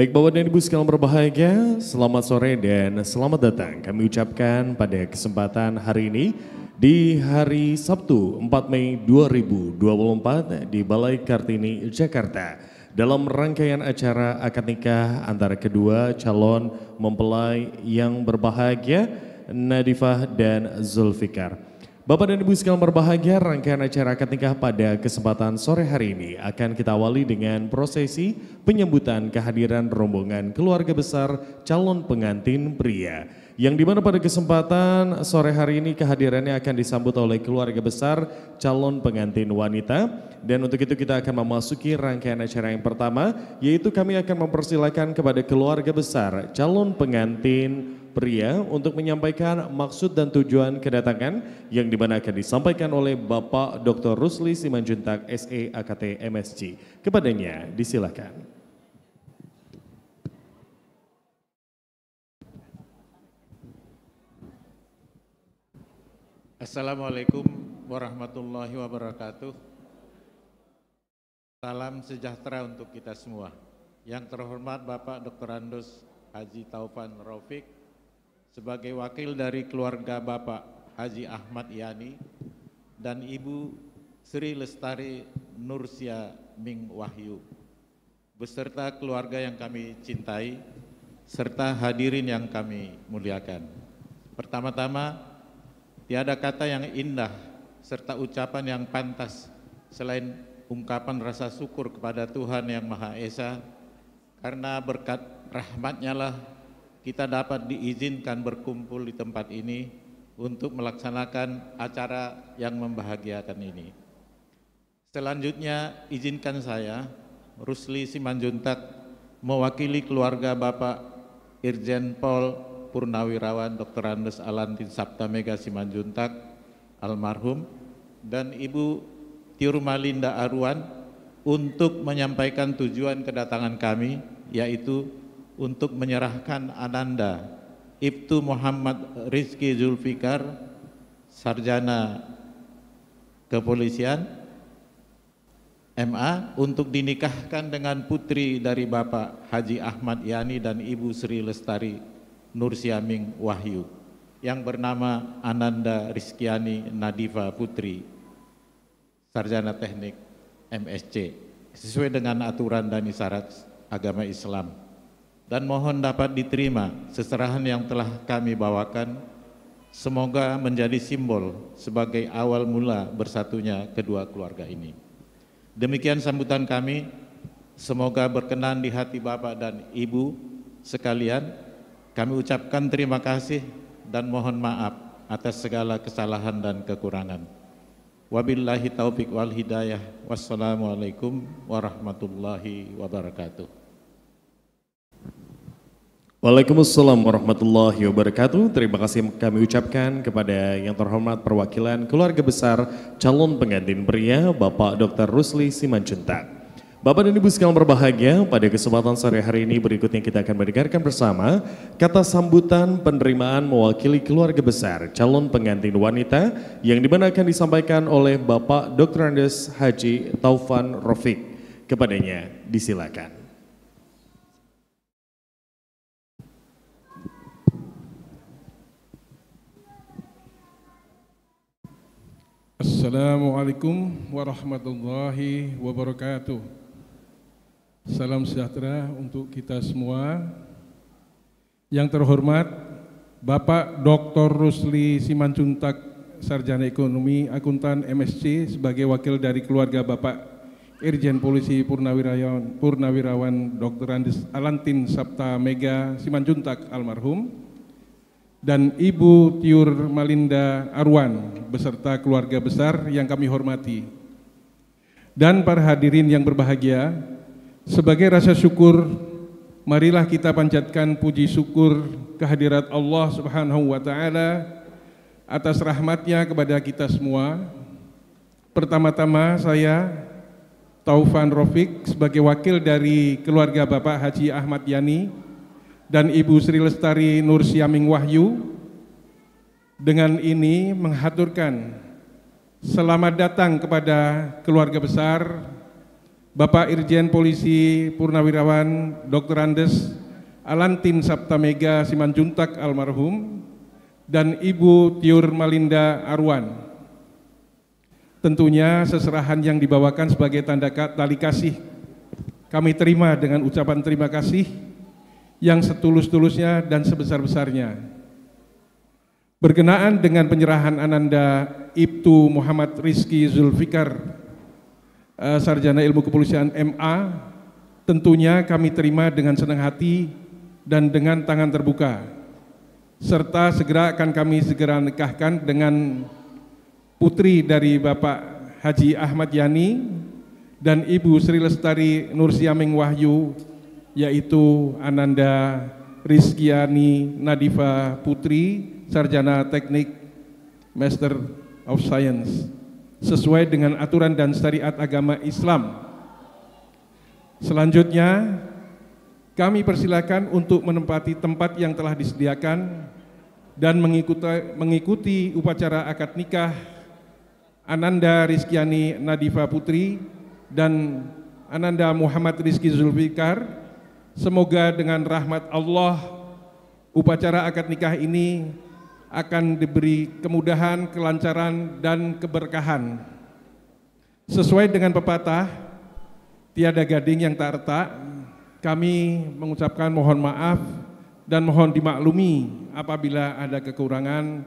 Baik Bapak dan Ibu sekalian berbahagia, selamat sore dan selamat datang kami ucapkan pada kesempatan hari ini di hari Sabtu 4 Mei 2024 di Balai Kartini, Jakarta dalam rangkaian acara akad nikah antara kedua calon mempelai yang berbahagia Nadifah dan Zulfikar. Bapak dan Ibu sekalian berbahagia, rangkaian acara akad nikah pada kesempatan sore hari ini akan kita awali dengan prosesi penyambutan kehadiran rombongan keluarga besar calon pengantin pria. Yang dimana pada kesempatan sore hari ini kehadirannya akan disambut oleh keluarga besar calon pengantin wanita. Dan untuk itu kita akan memasuki rangkaian acara yang pertama, yaitu kami akan mempersilahkan kepada keluarga besar calon pengantin pria untuk menyampaikan maksud dan tujuan kedatangan yang dimana akan disampaikan oleh Bapak Dr. Rusli Simanjuntak SE AKT MSG. Kepadanya disilahkan. Assalamualaikum warahmatullahi wabarakatuh. Salam sejahtera untuk kita semua. Yang terhormat Bapak Dr. Andus Haji Taufan Rofiq sebagai wakil dari keluarga Bapak Haji Ahmad Yani dan Ibu Sri Lestari Nursia Ming Wahyu beserta keluarga yang kami cintai serta hadirin yang kami muliakan. Pertama-tama, tiada kata yang indah serta ucapan yang pantas selain ungkapan rasa syukur kepada Tuhan Yang Maha Esa karena berkat rahmatnya lah kita dapat diizinkan berkumpul di tempat ini untuk melaksanakan acara yang membahagiakan ini. Selanjutnya, izinkan saya, Rusli Simanjuntak, mewakili keluarga Bapak Irjen Pol Purnawirawan Dr. Andes Alantin Sabta Mega Simanjuntak, almarhum, dan Ibu Tiurma Linda Aruan untuk menyampaikan tujuan kedatangan kami, yaitu untuk menyerahkan Ananda Ibtu Muhammad Rizki Zulfikar sarjana kepolisian MA untuk dinikahkan dengan putri dari Bapak Haji Ahmad Yani dan Ibu Sri Lestari Nursiaming Wahyu yang bernama Ananda Rizkiani Nadiva Putri sarjana teknik MSC sesuai dengan aturan dan isyarat agama Islam dan mohon dapat diterima seserahan yang telah kami bawakan semoga menjadi simbol sebagai awal mula bersatunya kedua keluarga ini. Demikian sambutan kami, semoga berkenan di hati Bapak dan Ibu sekalian. Kami ucapkan terima kasih dan mohon maaf atas segala kesalahan dan kekurangan. Wabillahi taufik wal hidayah. Wassalamualaikum warahmatullahi wabarakatuh. Waalaikumsalam warahmatullahi wabarakatuh. Terima kasih kami ucapkan kepada yang terhormat perwakilan keluarga besar calon pengantin pria Bapak Dr. Rusli Simanjuntak. Bapak dan Ibu sekalian berbahagia, pada kesempatan sore hari ini berikutnya kita akan mendengarkan bersama kata sambutan penerimaan mewakili keluarga besar calon pengantin wanita yang dimana akan disampaikan oleh Bapak Dr. Andes Haji Taufan Rofik. Kepadanya disilakan. Assalamualaikum warahmatullahi wabarakatuh. Salam sejahtera untuk kita semua. Yang terhormat Bapak Dr. Rusli Simanjuntak, Sarjana Ekonomi, Akuntan MSc sebagai wakil dari keluarga Bapak Irjen Polisi Purnawirawan, Purnawirawan Dr. Andis Alantin Sabta Mega Simanjuntak almarhum dan Ibu Tiur Malinda Arwan beserta keluarga besar yang kami hormati. Dan para hadirin yang berbahagia, sebagai rasa syukur, marilah kita panjatkan puji syukur kehadirat Allah Subhanahu wa taala atas rahmatnya kepada kita semua. Pertama-tama saya Taufan Rofik sebagai wakil dari keluarga Bapak Haji Ahmad Yani dan Ibu Sri Lestari Nur Siaming Wahyu. Dengan ini menghaturkan selamat datang kepada keluarga besar Bapak Irjen Polisi Purnawirawan Dr. Andes Alantin Saptamega Mega Simanjuntak almarhum dan Ibu Tiur Malinda Arwan. Tentunya seserahan yang dibawakan sebagai tanda tali kasih kami terima dengan ucapan terima kasih yang setulus-tulusnya dan sebesar-besarnya. Berkenaan dengan penyerahan Ananda Ibtu Muhammad Rizki Zulfikar, eh, Sarjana Ilmu Kepolisian MA, tentunya kami terima dengan senang hati dan dengan tangan terbuka, serta segera akan kami segera nikahkan dengan putri dari Bapak Haji Ahmad Yani dan Ibu Sri Lestari Nursiaming Wahyu yaitu Ananda Rizkiani Nadifa Putri, Sarjana Teknik Master of Science, sesuai dengan aturan dan syariat agama Islam. Selanjutnya, kami persilakan untuk menempati tempat yang telah disediakan dan mengikuti, mengikuti upacara akad nikah Ananda Rizkiani Nadifa Putri dan Ananda Muhammad Rizki Zulfikar Semoga dengan rahmat Allah upacara akad nikah ini akan diberi kemudahan, kelancaran, dan keberkahan. Sesuai dengan pepatah, tiada gading yang tak retak, kami mengucapkan mohon maaf dan mohon dimaklumi apabila ada kekurangan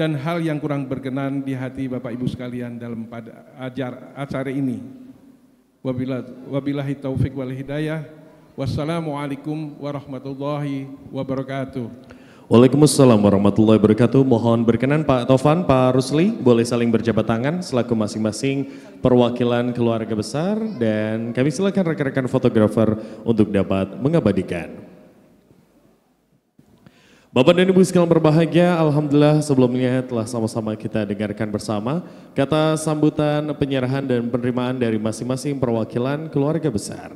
dan hal yang kurang berkenan di hati Bapak Ibu sekalian dalam pada ajar, acara ini. Wabillahi taufik wal hidayah. Wassalamualaikum warahmatullahi wabarakatuh. Waalaikumsalam warahmatullahi wabarakatuh. Mohon berkenan Pak Tovan, Pak Rusli, boleh saling berjabat tangan selaku masing-masing perwakilan keluarga besar dan kami silakan rekan-rekan fotografer untuk dapat mengabadikan. Bapak dan Ibu sekalian berbahagia, Alhamdulillah sebelumnya telah sama-sama kita dengarkan bersama kata sambutan penyerahan dan penerimaan dari masing-masing perwakilan keluarga besar.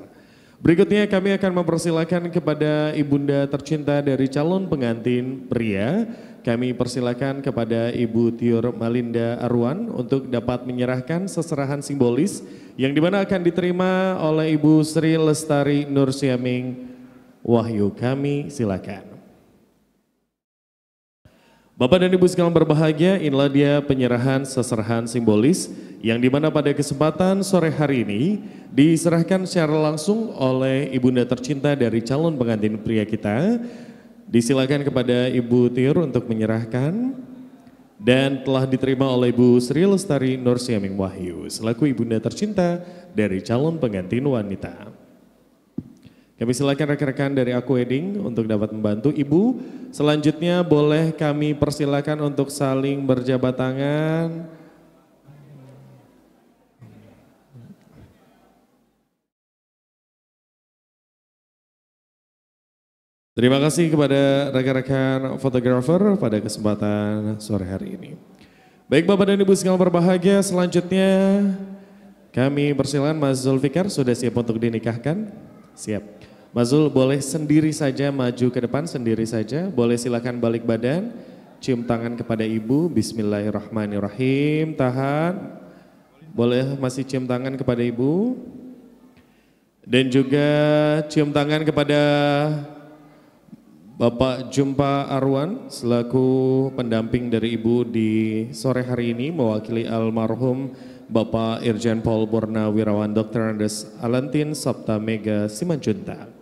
Berikutnya kami akan mempersilahkan kepada ibunda tercinta dari calon pengantin pria. Kami persilahkan kepada Ibu Tiur Malinda Arwan untuk dapat menyerahkan seserahan simbolis yang dimana akan diterima oleh Ibu Sri Lestari Nur Wahyu kami silakan. Bapak dan Ibu sekalian berbahagia, inilah dia penyerahan seserahan simbolis yang dimana pada kesempatan sore hari ini diserahkan secara langsung oleh Ibunda tercinta dari calon pengantin pria kita. Disilakan kepada Ibu Tir untuk menyerahkan dan telah diterima oleh Ibu Sri Lestari Nursiaming Wahyu selaku Ibunda tercinta dari calon pengantin wanita. Kami silakan rekan-rekan dari Aku Wedding untuk dapat membantu. Ibu, selanjutnya boleh kami persilakan untuk saling berjabat tangan. Terima kasih kepada rekan-rekan fotografer -rekan pada kesempatan sore hari ini. Baik Bapak dan Ibu sekalian berbahagia, selanjutnya kami persilakan Mas Zulfikar sudah siap untuk dinikahkan? Siap. Mazul boleh sendiri saja maju ke depan, sendiri saja. Boleh silakan balik badan, cium tangan kepada ibu. Bismillahirrahmanirrahim. Tahan. Boleh masih cium tangan kepada ibu. Dan juga cium tangan kepada Bapak Jumpa Arwan selaku pendamping dari Ibu di sore hari ini mewakili almarhum Bapak Irjen Paul Borna Wirawan Dr. Andes Alantin Sabta Mega Simanjuntak.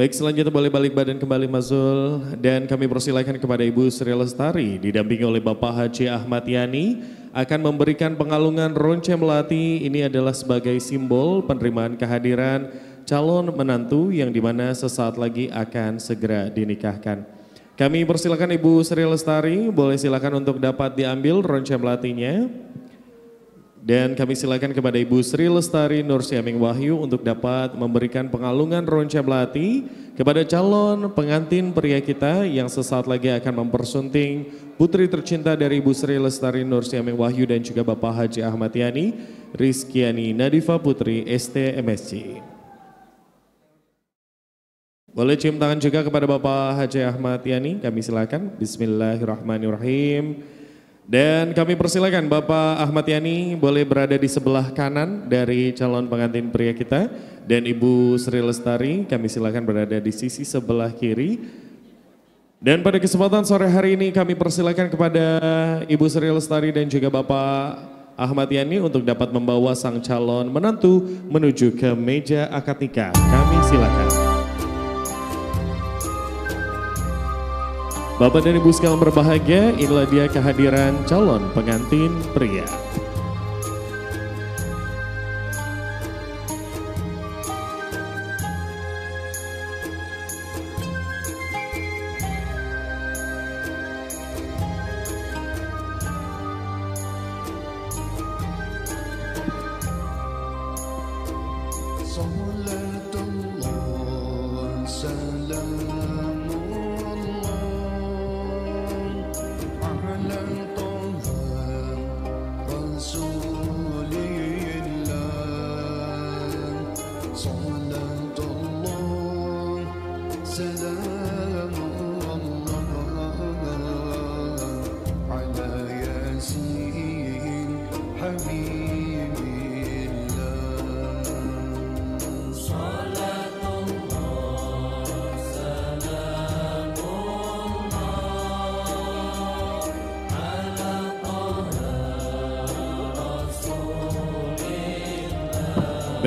Baik, selanjutnya boleh balik badan kembali Mazul dan kami persilahkan kepada Ibu Sri Lestari didampingi oleh Bapak Haji Ahmad Yani akan memberikan pengalungan ronce melati ini adalah sebagai simbol penerimaan kehadiran calon menantu yang dimana sesaat lagi akan segera dinikahkan. Kami persilakan Ibu Sri Lestari, boleh silakan untuk dapat diambil ronce melatinya. Dan kami silakan kepada Ibu Sri Lestari Nur Siaming Wahyu untuk dapat memberikan pengalungan ronca belati kepada calon pengantin pria kita yang sesaat lagi akan mempersunting putri tercinta dari Ibu Sri Lestari Nur Siaming Wahyu dan juga Bapak Haji Ahmad Yani, Rizkiani Nadifa Putri STMSC. Boleh cium tangan juga kepada Bapak Haji Ahmad Yani, kami silakan. Bismillahirrahmanirrahim. Dan kami persilakan Bapak Ahmad Yani boleh berada di sebelah kanan dari calon pengantin pria kita dan Ibu Sri Lestari kami silakan berada di sisi sebelah kiri. Dan pada kesempatan sore hari ini kami persilakan kepada Ibu Sri Lestari dan juga Bapak Ahmad Yani untuk dapat membawa sang calon menantu menuju ke meja akad nikah. Kami silakan. Bapak dan Ibu sekalian berbahagia, inilah dia kehadiran calon pengantin pria.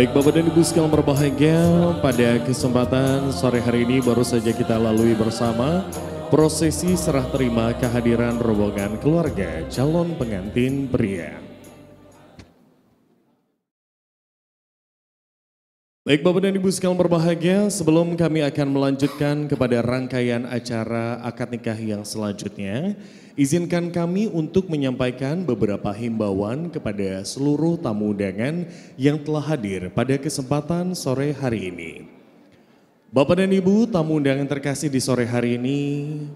Baik Bapak dan Ibu sekalian berbahagia pada kesempatan sore hari ini baru saja kita lalui bersama prosesi serah terima kehadiran rombongan keluarga calon pengantin pria. Baik Bapak dan Ibu sekalian berbahagia, sebelum kami akan melanjutkan kepada rangkaian acara akad nikah yang selanjutnya, izinkan kami untuk menyampaikan beberapa himbauan kepada seluruh tamu undangan yang telah hadir pada kesempatan sore hari ini. Bapak dan Ibu, tamu undangan terkasih di sore hari ini,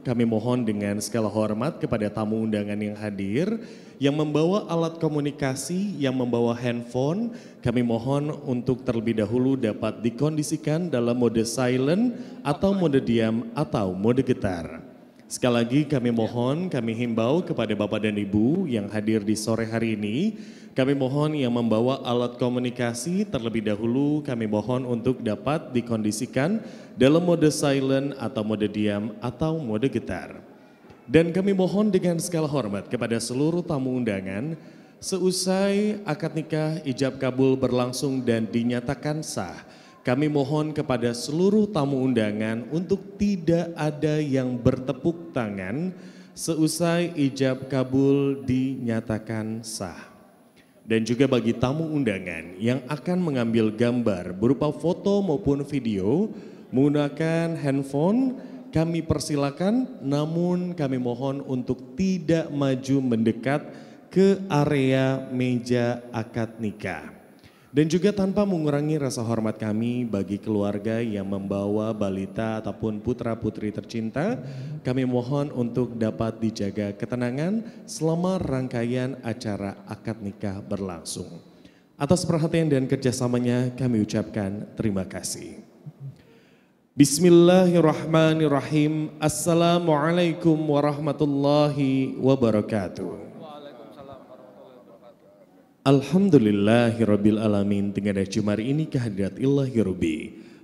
kami mohon dengan segala hormat kepada tamu undangan yang hadir, yang membawa alat komunikasi, yang membawa handphone, kami mohon untuk terlebih dahulu dapat dikondisikan dalam mode silent atau mode diam atau mode getar. Sekali lagi kami mohon, kami himbau kepada Bapak dan Ibu yang hadir di sore hari ini, kami mohon yang membawa alat komunikasi terlebih dahulu kami mohon untuk dapat dikondisikan dalam mode silent atau mode diam atau mode getar. Dan kami mohon dengan segala hormat kepada seluruh tamu undangan, seusai akad nikah ijab kabul berlangsung dan dinyatakan sah, kami mohon kepada seluruh tamu undangan untuk tidak ada yang bertepuk tangan seusai ijab kabul dinyatakan sah. Dan juga bagi tamu undangan yang akan mengambil gambar berupa foto maupun video menggunakan handphone, kami persilakan namun kami mohon untuk tidak maju mendekat ke area meja akad nikah. Dan juga tanpa mengurangi rasa hormat kami bagi keluarga yang membawa balita ataupun putra-putri tercinta, kami mohon untuk dapat dijaga ketenangan selama rangkaian acara akad nikah berlangsung. Atas perhatian dan kerjasamanya kami ucapkan terima kasih. Bismillahirrahmanirrahim. Assalamualaikum warahmatullahi wabarakatuh. Alhamdulillahirabbil alamin dah Jumari ini kehadirat Allah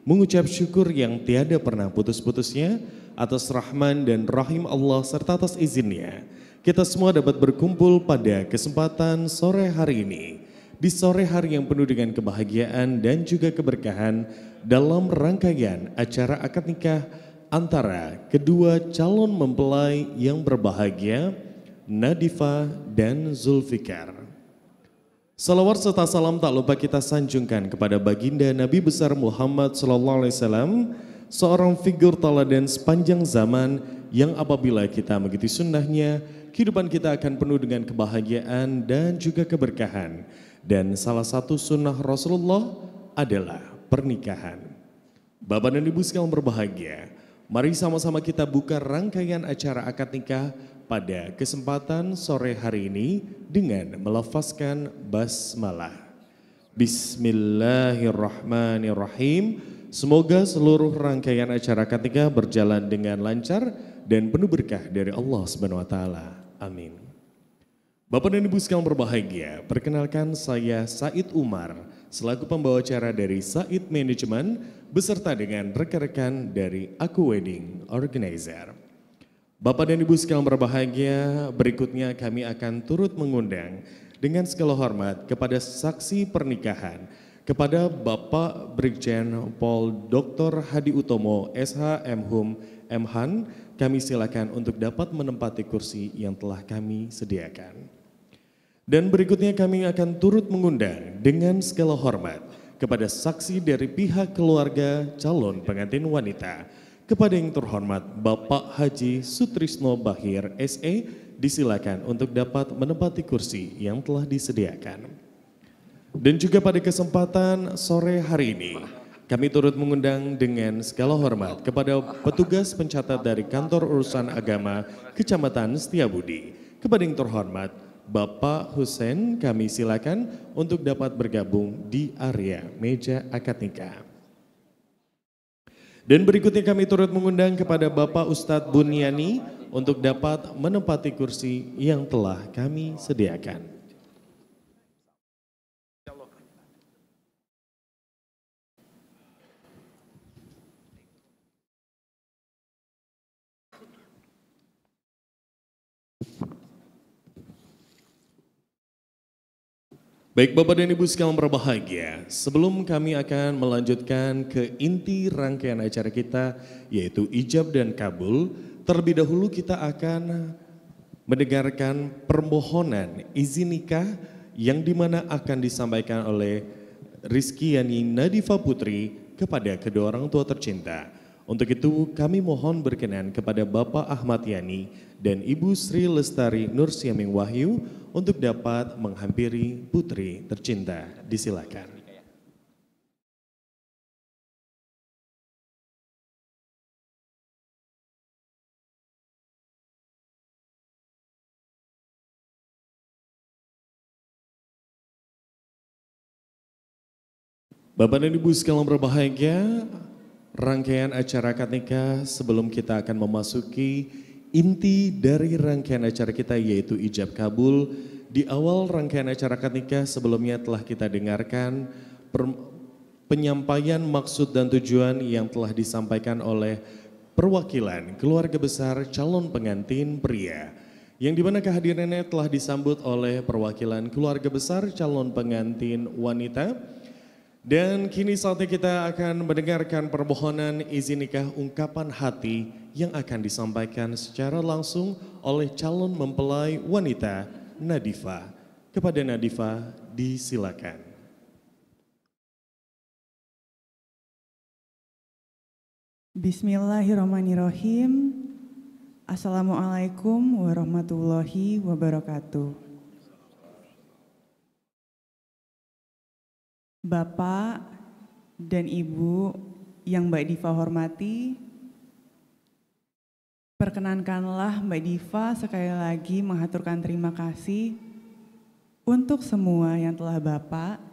Mengucap syukur yang tiada pernah putus-putusnya atas rahman dan rahim Allah serta atas izinnya. Kita semua dapat berkumpul pada kesempatan sore hari ini. Di sore hari yang penuh dengan kebahagiaan dan juga keberkahan dalam rangkaian acara akad nikah antara kedua calon mempelai yang berbahagia, Nadifa dan Zulfikar. Salawat serta salam tak lupa kita sanjungkan kepada baginda Nabi besar Muhammad sallallahu alaihi wasallam, seorang figur teladan sepanjang zaman yang apabila kita mengikuti sunnahnya, kehidupan kita akan penuh dengan kebahagiaan dan juga keberkahan. Dan salah satu sunnah Rasulullah adalah pernikahan. Bapak dan Ibu sekalian berbahagia, mari sama-sama kita buka rangkaian acara akad nikah pada kesempatan sore hari ini dengan melafazkan basmalah. Bismillahirrahmanirrahim. Semoga seluruh rangkaian acara ketiga berjalan dengan lancar dan penuh berkah dari Allah Subhanahu wa taala. Amin. Bapak dan Ibu sekalian berbahagia, perkenalkan saya Said Umar selaku pembawa acara dari Said Management beserta dengan rekan-rekan dari Aku Wedding Organizer. Bapak dan Ibu sekalian berbahagia, berikutnya kami akan turut mengundang dengan segala hormat kepada saksi pernikahan kepada Bapak Brigjen Pol Dr. Hadi Utomo, SH M Hum M Han. kami silakan untuk dapat menempati kursi yang telah kami sediakan. Dan berikutnya kami akan turut mengundang dengan segala hormat kepada saksi dari pihak keluarga calon pengantin wanita, kepada yang terhormat Bapak Haji Sutrisno Bahir SE, disilakan untuk dapat menempati kursi yang telah disediakan. Dan juga pada kesempatan sore hari ini, kami turut mengundang dengan segala hormat kepada petugas pencatat dari Kantor Urusan Agama Kecamatan Setiabudi. Kepada yang terhormat, Bapak Hussein kami silakan untuk dapat bergabung di area meja akad nikah. Dan berikutnya kami turut mengundang kepada Bapak Ustadz Buniani untuk dapat menempati kursi yang telah kami sediakan. Baik Bapak dan Ibu sekalian berbahagia, sebelum kami akan melanjutkan ke inti rangkaian acara kita yaitu ijab dan kabul, terlebih dahulu kita akan mendengarkan permohonan izin nikah yang dimana akan disampaikan oleh Rizky Yani Nadifa Putri kepada kedua orang tua tercinta. Untuk itu kami mohon berkenan kepada Bapak Ahmad Yani dan Ibu Sri Lestari Nur Siaming Wahyu untuk dapat menghampiri putri tercinta. Disilakan. Bapak dan Ibu sekalian berbahagia, rangkaian acara akad nikah sebelum kita akan memasuki Inti dari rangkaian acara kita yaitu ijab kabul. Di awal rangkaian acara akad sebelumnya telah kita dengarkan penyampaian maksud dan tujuan yang telah disampaikan oleh perwakilan keluarga besar calon pengantin pria yang dimana kehadirannya telah disambut oleh perwakilan keluarga besar calon pengantin wanita dan kini saatnya kita akan mendengarkan permohonan izin nikah ungkapan hati yang akan disampaikan secara langsung oleh calon mempelai wanita Nadifa. Kepada Nadifa disilakan. Bismillahirrahmanirrahim. Assalamualaikum warahmatullahi wabarakatuh. Bapak dan Ibu yang Mbak Diva hormati, Perkenankanlah Mbak Diva sekali lagi mengaturkan terima kasih untuk semua yang telah Bapak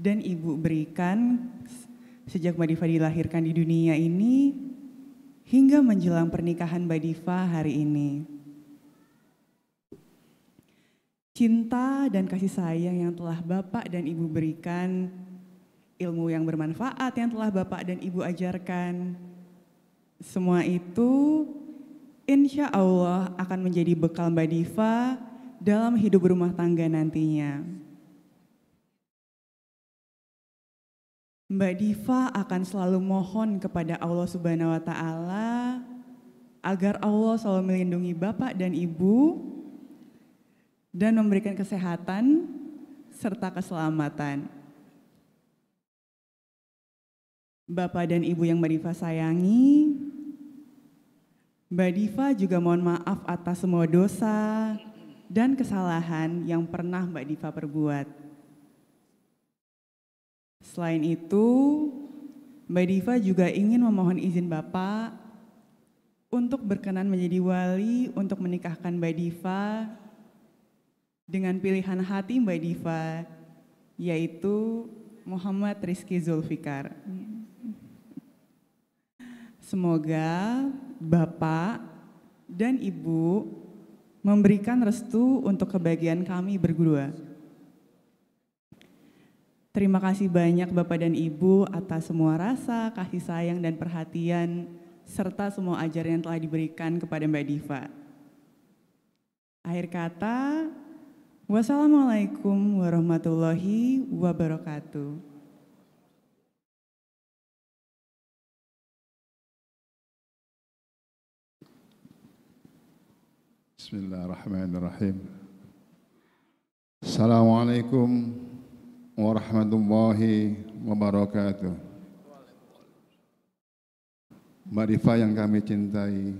dan Ibu berikan sejak Mbak Diva dilahirkan di dunia ini hingga menjelang pernikahan Mbak Diva hari ini. Cinta dan kasih sayang yang telah Bapak dan Ibu berikan, ilmu yang bermanfaat yang telah Bapak dan Ibu ajarkan, semua itu Insya Allah akan menjadi bekal Mbak Diva dalam hidup rumah tangga nantinya. Mbak Diva akan selalu mohon kepada Allah Subhanahu wa Ta'ala agar Allah selalu melindungi Bapak dan Ibu dan memberikan kesehatan serta keselamatan. Bapak dan Ibu yang Mbak Diva sayangi, Mbak Diva juga mohon maaf atas semua dosa dan kesalahan yang pernah Mbak Diva perbuat. Selain itu, Mbak Diva juga ingin memohon izin Bapak untuk berkenan menjadi wali untuk menikahkan Mbak Diva dengan pilihan hati Mbak Diva, yaitu Muhammad Rizky Zulfikar. Semoga Bapak dan Ibu memberikan restu untuk kebahagiaan kami berdua. Terima kasih banyak Bapak dan Ibu atas semua rasa, kasih sayang dan perhatian serta semua ajaran yang telah diberikan kepada Mbak Diva. Akhir kata, wassalamualaikum warahmatullahi wabarakatuh. Bismillahirrahmanirrahim. Assalamualaikum warahmatullahi wabarakatuh. Mbak Rifa yang kami cintai,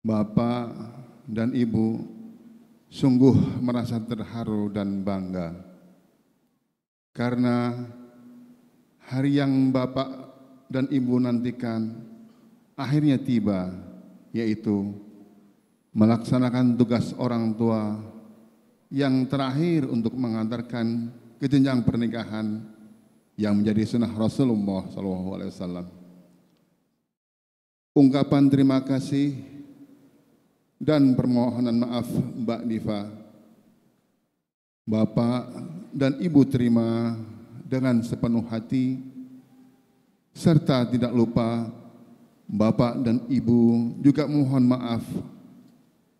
Bapak dan Ibu sungguh merasa terharu dan bangga karena hari yang Bapak dan Ibu nantikan akhirnya tiba, yaitu melaksanakan tugas orang tua, yang terakhir untuk mengantarkan ke jenjang pernikahan yang menjadi sunnah Rasulullah SAW. Ungkapan terima kasih dan permohonan maaf Mbak Diva, Bapak dan Ibu terima dengan sepenuh hati, serta tidak lupa Bapak dan Ibu juga mohon maaf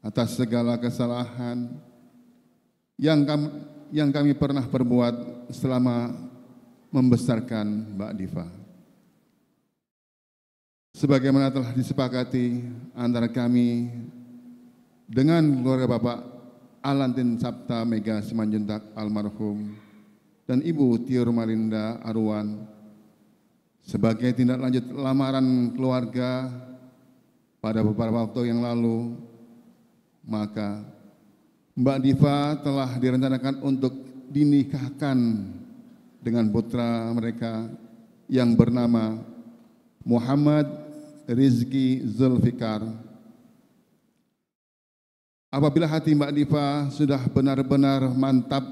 atas segala kesalahan yang kami, yang kami pernah perbuat selama membesarkan Mbak Diva. Sebagaimana telah disepakati antara kami dengan keluarga Bapak Alantin Sabta Mega Simanjuntak almarhum dan Ibu Tio Marinda Arwan sebagai tindak lanjut lamaran keluarga pada beberapa waktu yang lalu maka Mbak Diva telah direncanakan untuk dinikahkan dengan putra mereka yang bernama Muhammad Rizki Zulfikar. Apabila hati Mbak Diva sudah benar-benar mantap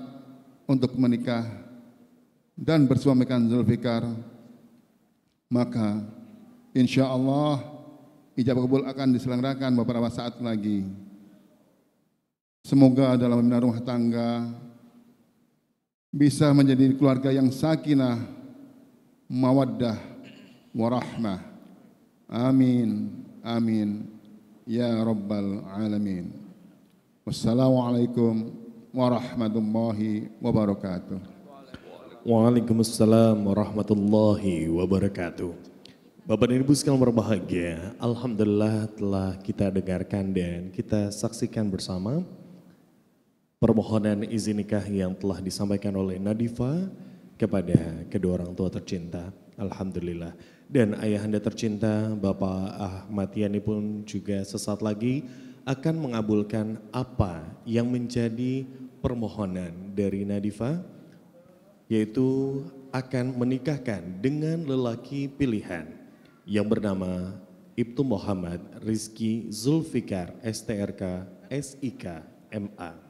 untuk menikah dan bersuamikan Zulfikar, maka insya Allah ijab kabul akan diselenggarakan beberapa saat lagi. Semoga dalam membina rumah tangga bisa menjadi keluarga yang sakinah, mawaddah, warahmah. Amin. Amin. Ya Rabbal Alamin. Wassalamualaikum warahmatullahi wabarakatuh. Waalaikumsalam warahmatullahi wabarakatuh. Bapak dan Ibu sekalian berbahagia, Alhamdulillah telah kita dengarkan dan kita saksikan bersama permohonan izin nikah yang telah disampaikan oleh Nadifa kepada kedua orang tua tercinta. Alhamdulillah. Dan ayahanda tercinta Bapak Ahmad Yani pun juga sesaat lagi akan mengabulkan apa yang menjadi permohonan dari Nadifa yaitu akan menikahkan dengan lelaki pilihan yang bernama Ibtu Muhammad Rizki Zulfikar STRK SIK MA.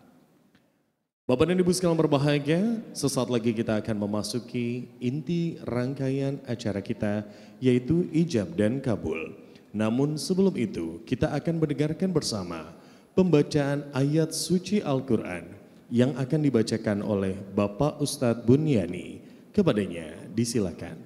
Bapak dan Ibu sekalian berbahagia, sesaat lagi kita akan memasuki inti rangkaian acara kita yaitu ijab dan kabul. Namun sebelum itu kita akan mendengarkan bersama pembacaan ayat suci Al-Quran yang akan dibacakan oleh Bapak Ustadz Bunyani. Kepadanya disilakan.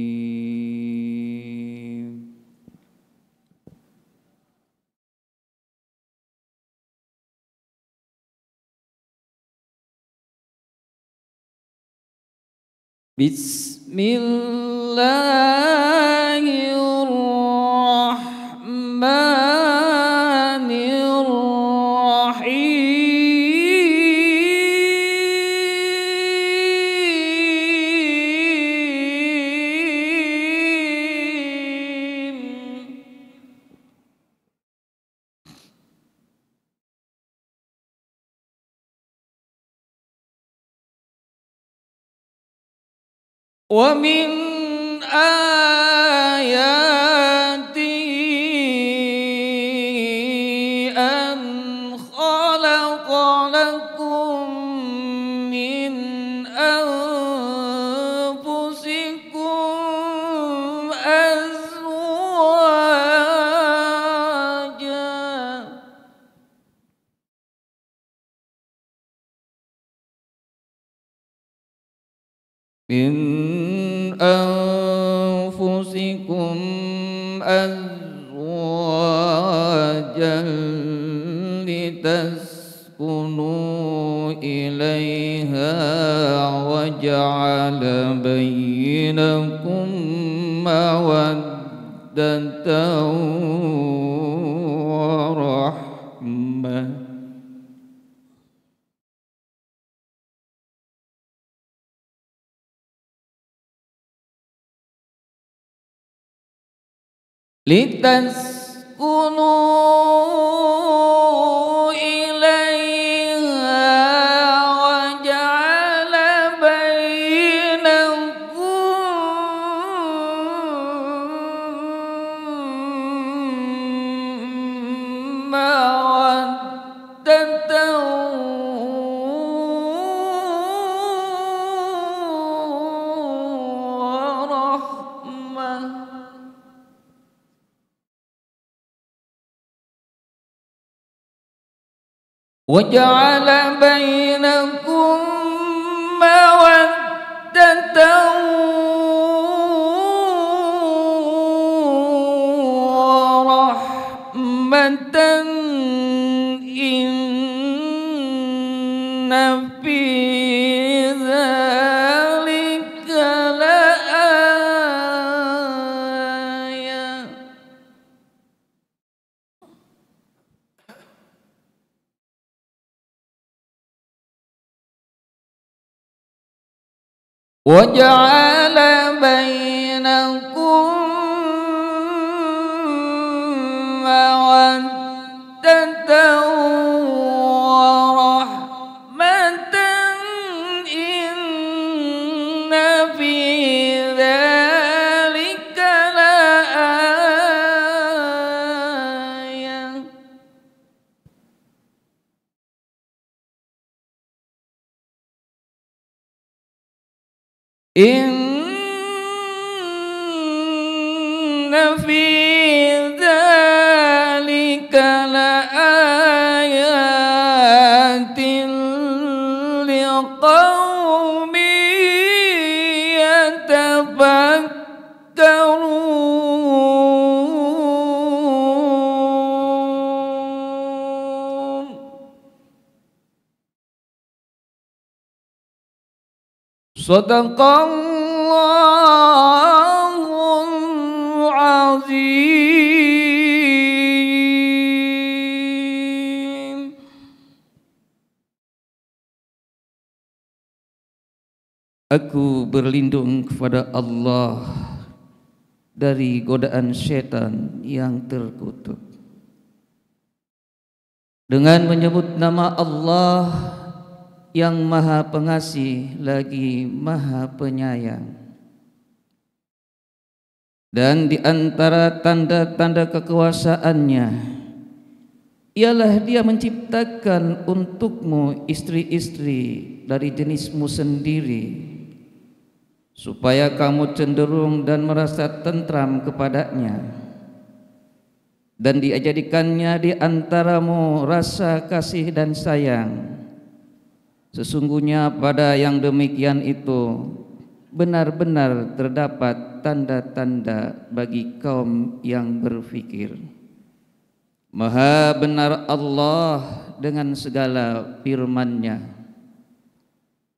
بسم الله 我明。Need dance. واجعل yeah, Sadaqallahul azim. Aku berlindung kepada Allah dari godaan setan yang terkutuk. Dengan menyebut nama Allah, yang maha pengasih lagi maha penyayang. Dan di antara tanda-tanda kekuasaannya ialah dia menciptakan untukmu istri-istri dari jenismu sendiri supaya kamu cenderung dan merasa tentram kepadanya dan dia di antaramu rasa kasih dan sayang Sesungguhnya pada yang demikian itu benar-benar terdapat tanda-tanda bagi kaum yang berfikir. Maha benar Allah dengan segala firman-Nya.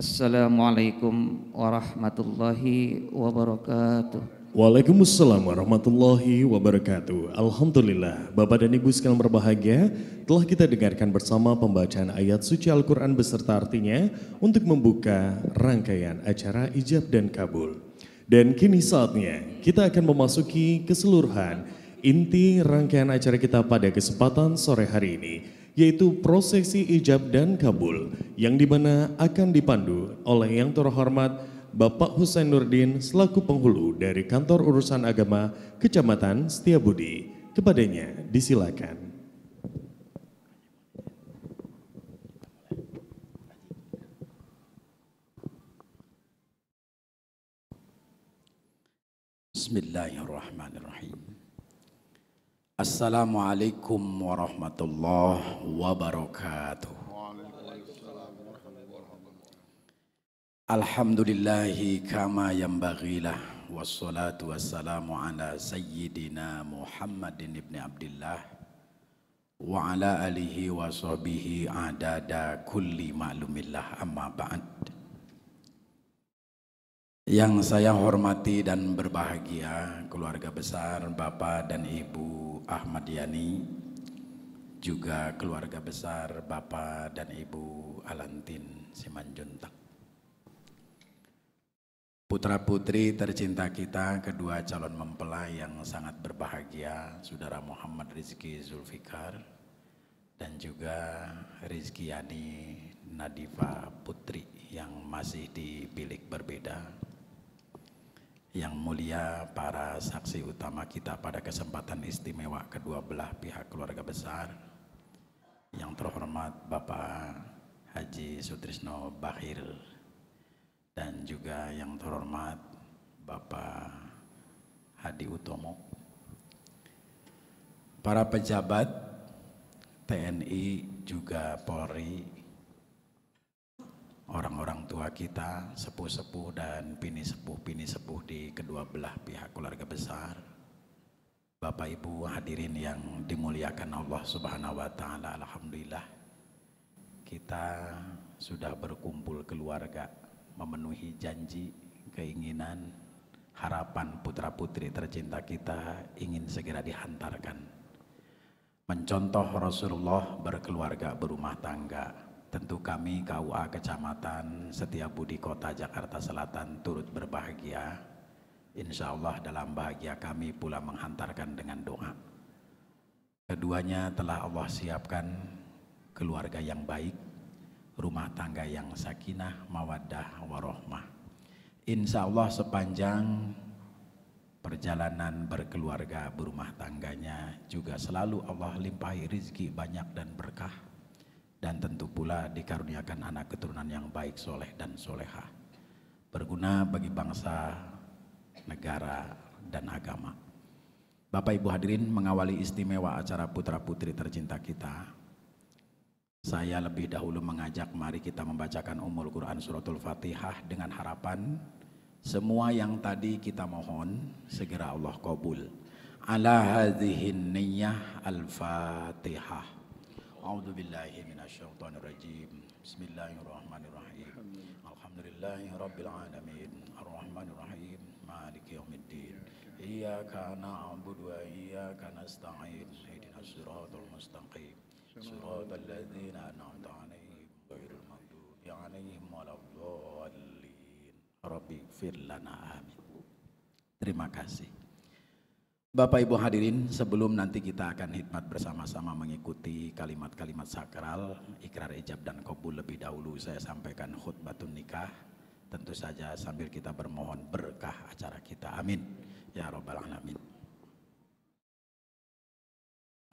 Assalamualaikum warahmatullahi wabarakatuh. Waalaikumsalam warahmatullahi wabarakatuh. Alhamdulillah, Bapak dan Ibu sekalian berbahagia, telah kita dengarkan bersama pembacaan ayat suci Al-Quran beserta artinya untuk membuka rangkaian acara ijab dan kabul. Dan kini saatnya kita akan memasuki keseluruhan inti rangkaian acara kita pada kesempatan sore hari ini, yaitu prosesi ijab dan kabul, yang dimana akan dipandu oleh yang terhormat Bapak Husain Nurdin selaku penghulu dari Kantor Urusan Agama Kecamatan Setiabudi. Kepadanya disilakan. Bismillahirrahmanirrahim. Assalamualaikum warahmatullahi wabarakatuh. Alhamdulillahi kama yambaghilah wassalatu wassalamu ala sayyidina Muhammadin ibn Abdullah wa ala alihi wa sahbihi adada kulli ma'lumillah amma ba'd Yang saya hormati dan berbahagia keluarga besar Bapak dan Ibu Ahmad Yani juga keluarga besar Bapak dan Ibu Alantin Simanjuntak putra-putri tercinta kita, kedua calon mempelai yang sangat berbahagia, Saudara Muhammad Rizki Zulfikar dan juga Rizki Yani Nadifa Putri yang masih di bilik berbeda. Yang mulia para saksi utama kita pada kesempatan istimewa kedua belah pihak keluarga besar. Yang terhormat Bapak Haji Sutrisno Bahir dan juga yang terhormat Bapak Hadi Utomo, para pejabat TNI juga Polri, orang-orang tua kita, sepuh-sepuh dan pini sepuh-pini sepuh di kedua belah pihak keluarga besar, Bapak Ibu hadirin yang dimuliakan Allah Subhanahu wa taala, alhamdulillah kita sudah berkumpul keluarga memenuhi janji, keinginan, harapan putra-putri tercinta kita ingin segera dihantarkan. Mencontoh Rasulullah berkeluarga berumah tangga, tentu kami KUA Kecamatan Setiabudi Kota Jakarta Selatan turut berbahagia. Insya Allah dalam bahagia kami pula menghantarkan dengan doa. Keduanya telah Allah siapkan keluarga yang baik, rumah tangga yang sakinah, mawaddah, warohmah. Insya Allah sepanjang perjalanan berkeluarga berumah tangganya juga selalu Allah limpahi rizki banyak dan berkah dan tentu pula dikaruniakan anak keturunan yang baik soleh dan soleha berguna bagi bangsa, negara, dan agama. Bapak Ibu hadirin mengawali istimewa acara putra putri tercinta kita saya lebih dahulu mengajak mari kita membacakan umul Quran suratul Fatihah dengan harapan semua yang tadi kita mohon segera Allah kabul. Ala hadhihin al-Fatihah. A'udzu billahi minasyaitonir rajim. Bismillahirrahmanirrahim. Alhamdulillahi rabbil alamin. Arrahmanir rahim. Maliki yaumiddin. Iyyaka na'budu wa iyyaka nasta'in. Ihdinas mustaqim. صراط الذين أنعمت عليهم غير المغضوب عليهم ولا الضالين ربي اغفر Terima kasih. Bapak Ibu hadirin, sebelum nanti kita akan hikmat bersama-sama mengikuti kalimat-kalimat sakral, ikrar ijab dan kabul lebih dahulu saya sampaikan khutbatun nikah. Tentu saja sambil kita bermohon berkah acara kita. Amin. Ya Rabbal Alamin.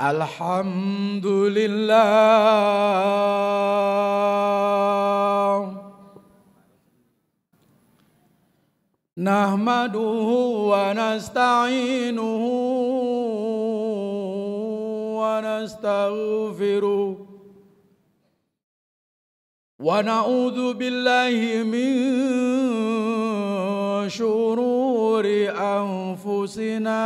الحمد لله نحمده ونستعينه ونستغفره ونعوذ بالله من شرور أنفسنا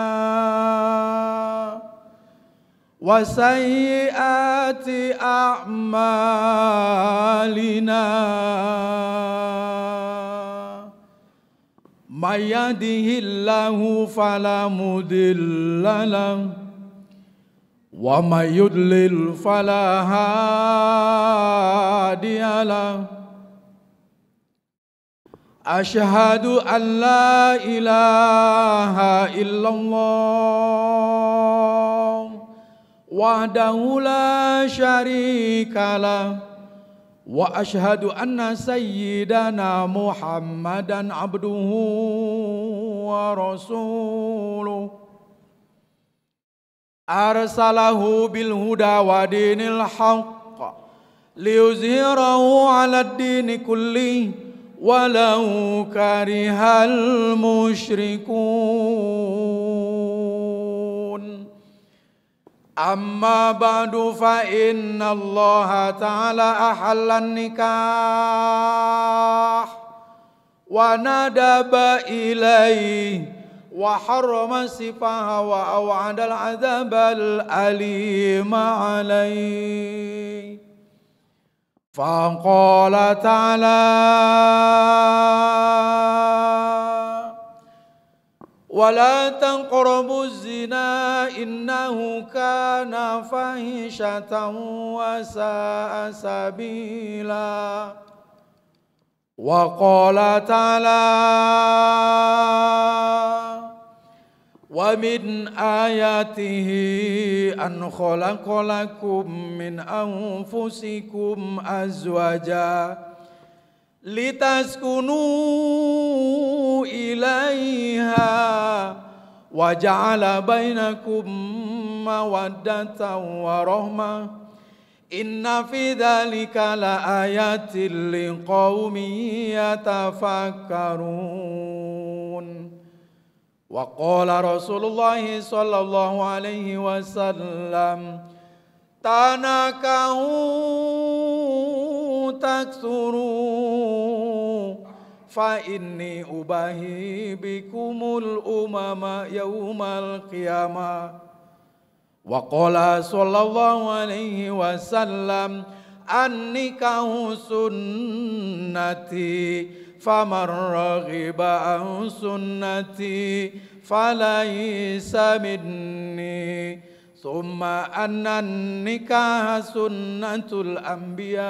وسيئات أعمالنا من يهده الله فلا مضل له ومن يضلل فلا هادي له أشهد أن لا إله إلا الله وحده لا شريك له واشهد ان سيدنا محمدا عبده ورسوله ارسله بالهدى ودين الحق ليظهره على الدين كله ولو كره المشركون أما بعد فإن الله تعالى أحل النكاح وندب إليه وحرم السفاه وأوعد العذاب الأليم عليه فقال تعالى ولا تقربوا الزنا إنه كان فاحشة وساء سبيلا وقال تعالى ومن آياته أن خلق لكم من أنفسكم أزواجاً لتسكنوا إليها وجعل بينكم مودة ورحمة إن في ذلك لآيات لقوم يتفكرون وقال رسول الله صلى الله عليه وسلم tak suruh, fa inni ubahi bikumul umama yaumal qiyamah wa qala sallallahu alaihi wasallam annikahu sunnati faman raghiba an sunnati falaysa minni nikah sunnatul anbiya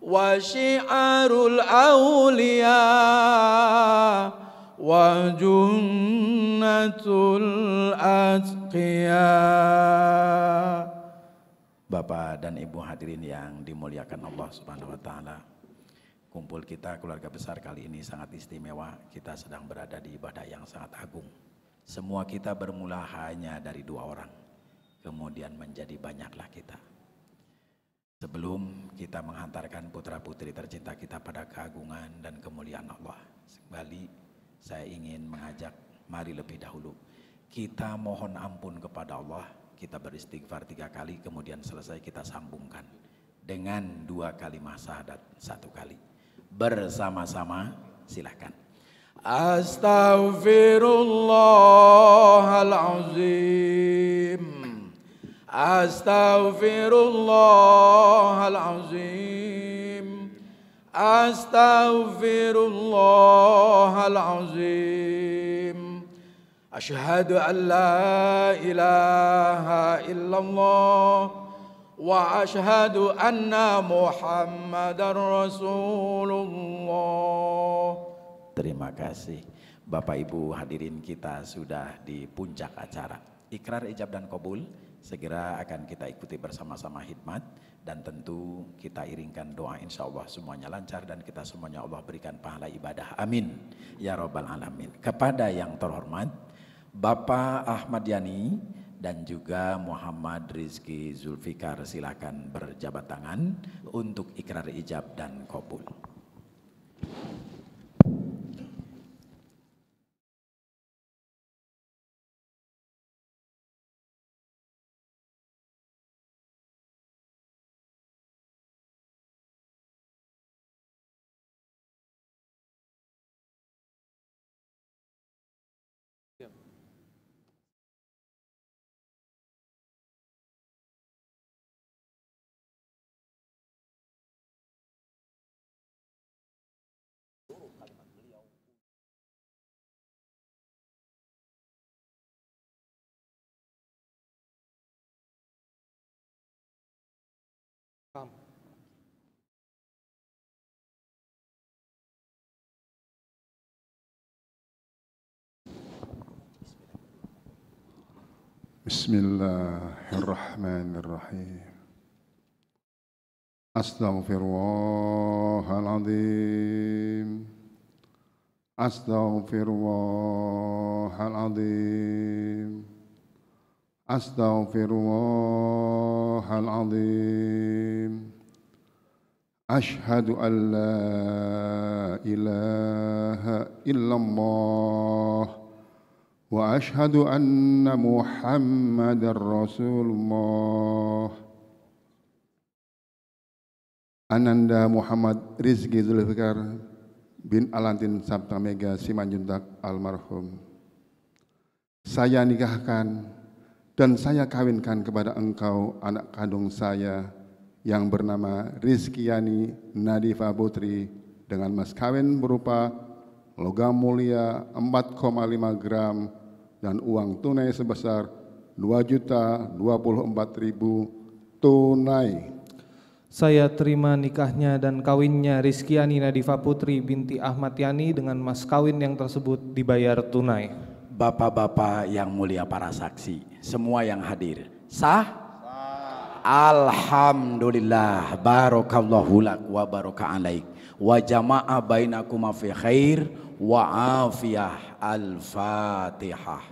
wa syiarul awliya wa junnatul الأتقياء Bapak dan Ibu hadirin yang dimuliakan Allah Subhanahu wa taala. Kumpul kita keluarga besar kali ini sangat istimewa. Kita sedang berada di ibadah yang sangat agung semua kita bermula hanya dari dua orang. Kemudian menjadi banyaklah kita. Sebelum kita menghantarkan putra putri tercinta kita pada keagungan dan kemuliaan Allah. Kembali saya ingin mengajak mari lebih dahulu. Kita mohon ampun kepada Allah. Kita beristighfar tiga kali kemudian selesai kita sambungkan. Dengan dua kali masa dan satu kali. Bersama-sama silahkan. أستغفر الله العظيم أستغفر الله العظيم أستغفر الله العظيم أشهد أن لا إله إلا الله وأشهد أن محمدا رسول الله Terima kasih. Bapak Ibu hadirin kita sudah di puncak acara. Ikrar ijab dan kobul segera akan kita ikuti bersama-sama hikmat dan tentu kita iringkan doa insya Allah semuanya lancar dan kita semuanya Allah berikan pahala ibadah. Amin. Ya Rabbal Alamin. Kepada yang terhormat Bapak Ahmad Yani dan juga Muhammad Rizki Zulfikar silakan berjabat tangan untuk ikrar ijab dan kobul. بسم الله الرحمن الرحيم أستغفر الله العظيم أستغفر الله العظيم أستغفر الله العظيم أشهد أن لا إله إلا الله wa ان محمد رسول الله Ananda Muhammad Rizki Zulfikar bin Alantin Sabta Mega Simanjuntak almarhum. Saya nikahkan dan saya kawinkan kepada engkau anak kandung saya yang bernama Rizkiani Nadifa Putri dengan mas kawin berupa logam mulia 4,5 gram dan uang tunai sebesar Rp2.024.000 tunai. Saya terima nikahnya dan kawinnya Rizky Anina Diva Putri binti Ahmad Yani dengan mas kawin yang tersebut dibayar tunai. Bapak-bapak yang mulia para saksi, semua yang hadir. Sah? Alhamdulillah, barakallahu lak wa baraka alaik. Wa jama'a bainakuma fi khair wa afiyah al-fatihah.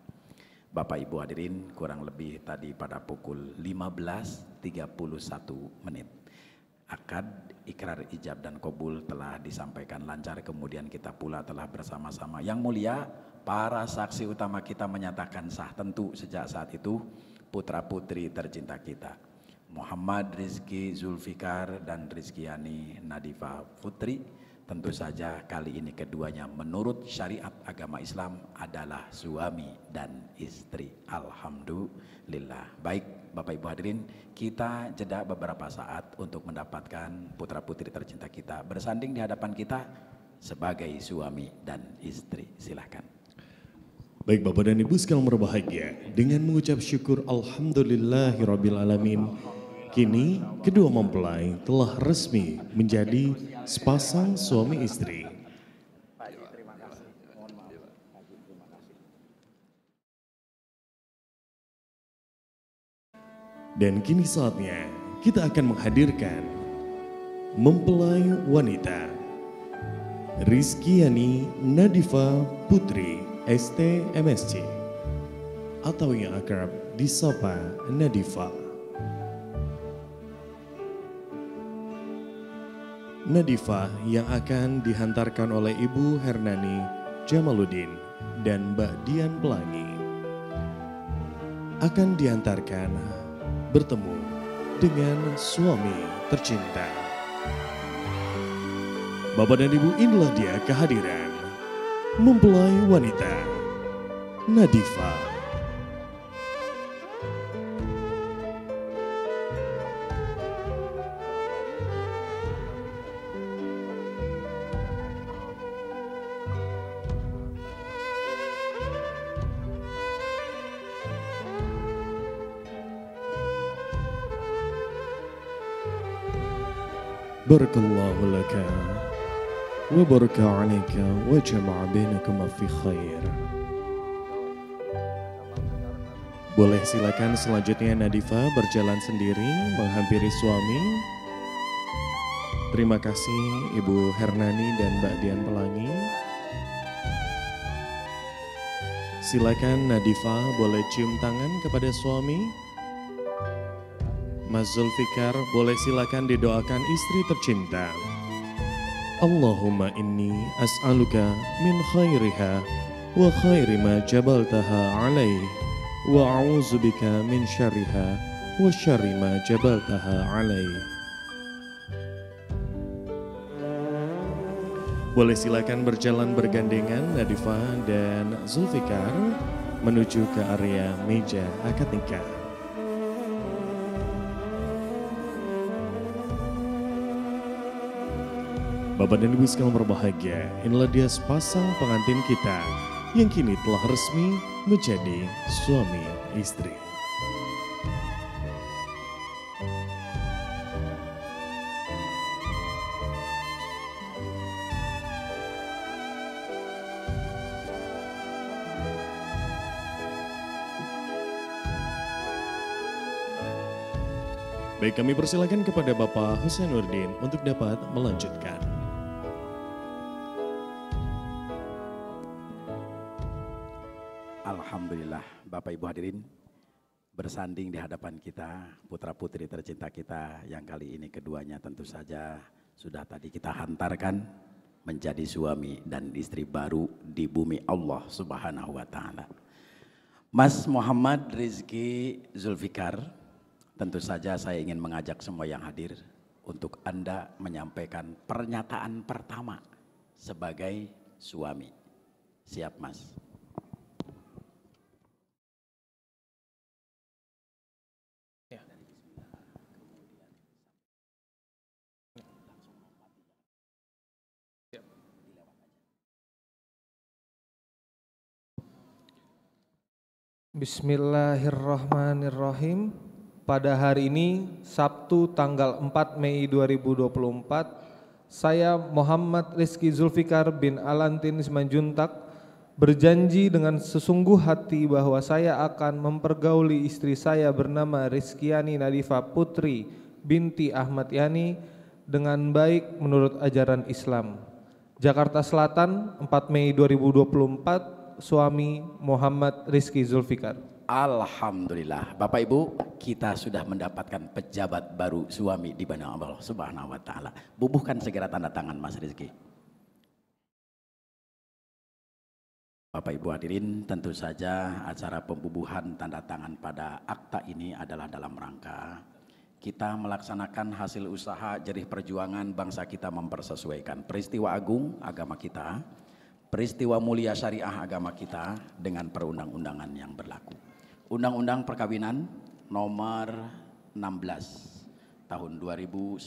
Bapak Ibu hadirin kurang lebih tadi pada pukul 15.31 menit. Akad ikrar ijab dan kobul telah disampaikan lancar kemudian kita pula telah bersama-sama. Yang mulia para saksi utama kita menyatakan sah tentu sejak saat itu putra putri tercinta kita. Muhammad Rizki Zulfikar dan Rizkiani Nadifa Putri Tentu saja kali ini keduanya menurut syariat agama Islam adalah suami dan istri. Alhamdulillah. Baik Bapak Ibu hadirin, kita jeda beberapa saat untuk mendapatkan putra putri tercinta kita bersanding di hadapan kita sebagai suami dan istri. Silahkan. Baik Bapak dan Ibu sekalian berbahagia dengan mengucap syukur Alhamdulillahirrabbilalamin. Alhamdulillah Kini, kedua mempelai telah resmi menjadi sepasang suami istri. Dan kini saatnya kita akan menghadirkan mempelai wanita Rizkyani Nadifa Putri STMSC atau yang akrab disapa Nadifa Nadifa yang akan dihantarkan oleh Ibu Hernani Jamaludin dan Mbak Dian Pelangi akan diantarkan bertemu dengan suami tercinta. Bapak dan Ibu inilah dia kehadiran mempelai wanita Nadifa. بارك الله لك وبارك عليك وجمع بينكما في خير Boleh silakan selanjutnya Nadifa berjalan sendiri menghampiri suami. Terima kasih Ibu Hernani dan Mbak Dian Pelangi. Silakan Nadifa boleh cium tangan kepada suami. Mas Zulfikar, boleh silakan didoakan istri tercinta. Allahumma inni as'aluka min khairiha wa khairi ma jabaltaha alaih wa a'udzubika min syariha wa syarri ma jabaltaha alaih. Boleh silakan berjalan bergandengan Nadifa dan Zulfikar menuju ke area meja akad nikah. Bapak dan Ibu sekalian berbahagia, inilah dia sepasang pengantin kita yang kini telah resmi menjadi suami istri. Baik kami persilakan kepada Bapak Husain Nurdin untuk dapat melanjutkan. Alhamdulillah Bapak Ibu hadirin bersanding di hadapan kita putra putri tercinta kita yang kali ini keduanya tentu saja sudah tadi kita hantarkan menjadi suami dan istri baru di bumi Allah Subhanahu wa taala. Mas Muhammad Rizki Zulfikar, tentu saja saya ingin mengajak semua yang hadir untuk Anda menyampaikan pernyataan pertama sebagai suami. Siap, Mas. Bismillahirrahmanirrahim. Pada hari ini Sabtu tanggal 4 Mei 2024, saya Muhammad Rizki Zulfikar bin Alantin Simanjuntak berjanji dengan sesungguh hati bahwa saya akan mempergauli istri saya bernama Rizkiani Nadifa Putri binti Ahmad Yani dengan baik menurut ajaran Islam. Jakarta Selatan 4 Mei 2024 suami Muhammad Rizky Zulfikar. Alhamdulillah, Bapak Ibu, kita sudah mendapatkan pejabat baru suami di Bandar Allah Subhanahu wa taala. Bubuhkan segera tanda tangan Mas Rizky. Bapak Ibu hadirin, tentu saja acara pembubuhan tanda tangan pada akta ini adalah dalam rangka kita melaksanakan hasil usaha jerih perjuangan bangsa kita mempersesuaikan peristiwa agung agama kita peristiwa mulia syariah agama kita dengan perundang-undangan yang berlaku. Undang-Undang Perkawinan nomor 16 tahun 2019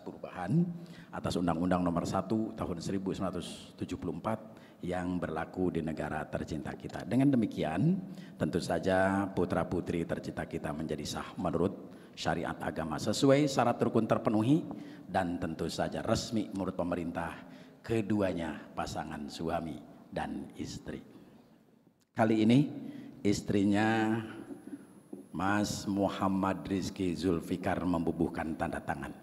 perubahan atas Undang-Undang nomor 1 tahun 1974 yang berlaku di negara tercinta kita. Dengan demikian, tentu saja putra-putri tercinta kita menjadi sah menurut syariat agama sesuai syarat rukun terpenuhi dan tentu saja resmi menurut pemerintah keduanya pasangan suami dan istri. Kali ini istrinya Mas Muhammad Rizki Zulfikar membubuhkan tanda tangan.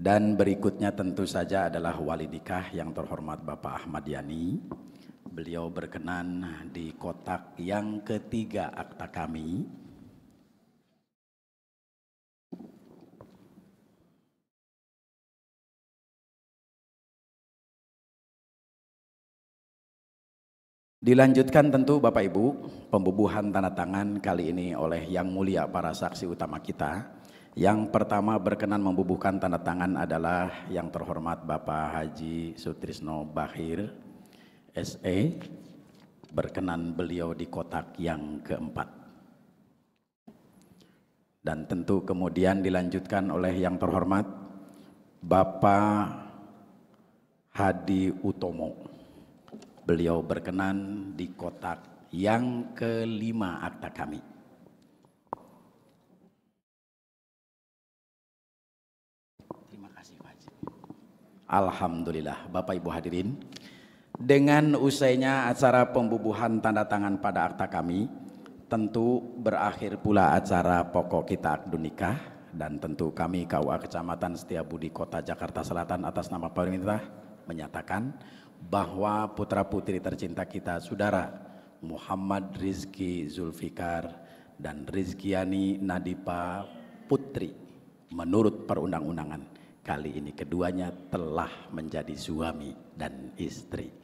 Dan berikutnya tentu saja adalah wali nikah yang terhormat Bapak Ahmad Yani beliau berkenan di kotak yang ketiga akta kami. Dilanjutkan tentu Bapak Ibu, pembubuhan tanda tangan kali ini oleh Yang Mulia para saksi utama kita. Yang pertama berkenan membubuhkan tanda tangan adalah yang terhormat Bapak Haji Sutrisno Bahir, SE berkenan beliau di kotak yang keempat. Dan tentu kemudian dilanjutkan oleh yang terhormat Bapak Hadi Utomo. Beliau berkenan di kotak yang kelima akta kami. Terima kasih Pak Alhamdulillah Bapak Ibu hadirin dengan usainya acara pembubuhan tanda tangan pada akta kami, tentu berakhir pula acara pokok kita akdu nikah dan tentu kami KUA Kecamatan Setiabudi Kota Jakarta Selatan atas nama pemerintah menyatakan bahwa putra putri tercinta kita saudara Muhammad Rizki Zulfikar dan Rizkiani Nadipa Putri menurut perundang-undangan kali ini keduanya telah menjadi suami dan istri.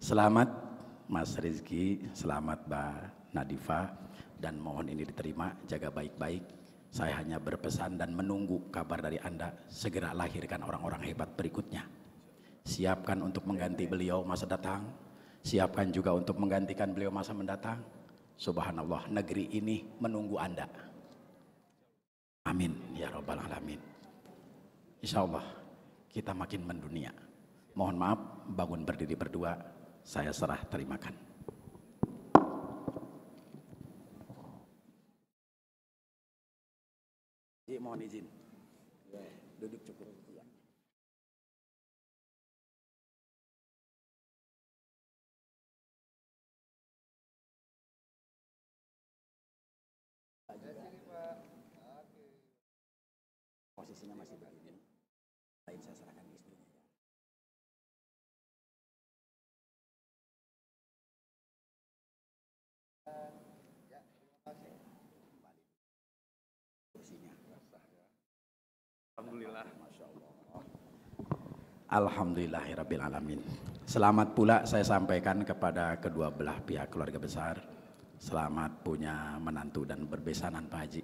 Selamat Mas Rizky, selamat Mbak Nadifa dan mohon ini diterima, jaga baik-baik. Saya hanya berpesan dan menunggu kabar dari Anda, segera lahirkan orang-orang hebat berikutnya. Siapkan untuk mengganti beliau masa datang, siapkan juga untuk menggantikan beliau masa mendatang. Subhanallah, negeri ini menunggu Anda. Amin ya Robbal 'Alamin. Insya Allah kita makin mendunia. Mohon maaf, bangun berdiri berdua. Saya serah terimakan. mohon izin. Duduk cukup. Posisinya masih Alhamdulillahirrabbilalamin Selamat pula saya sampaikan kepada kedua belah pihak keluarga besar. Selamat punya menantu dan berbesanan Pak Haji.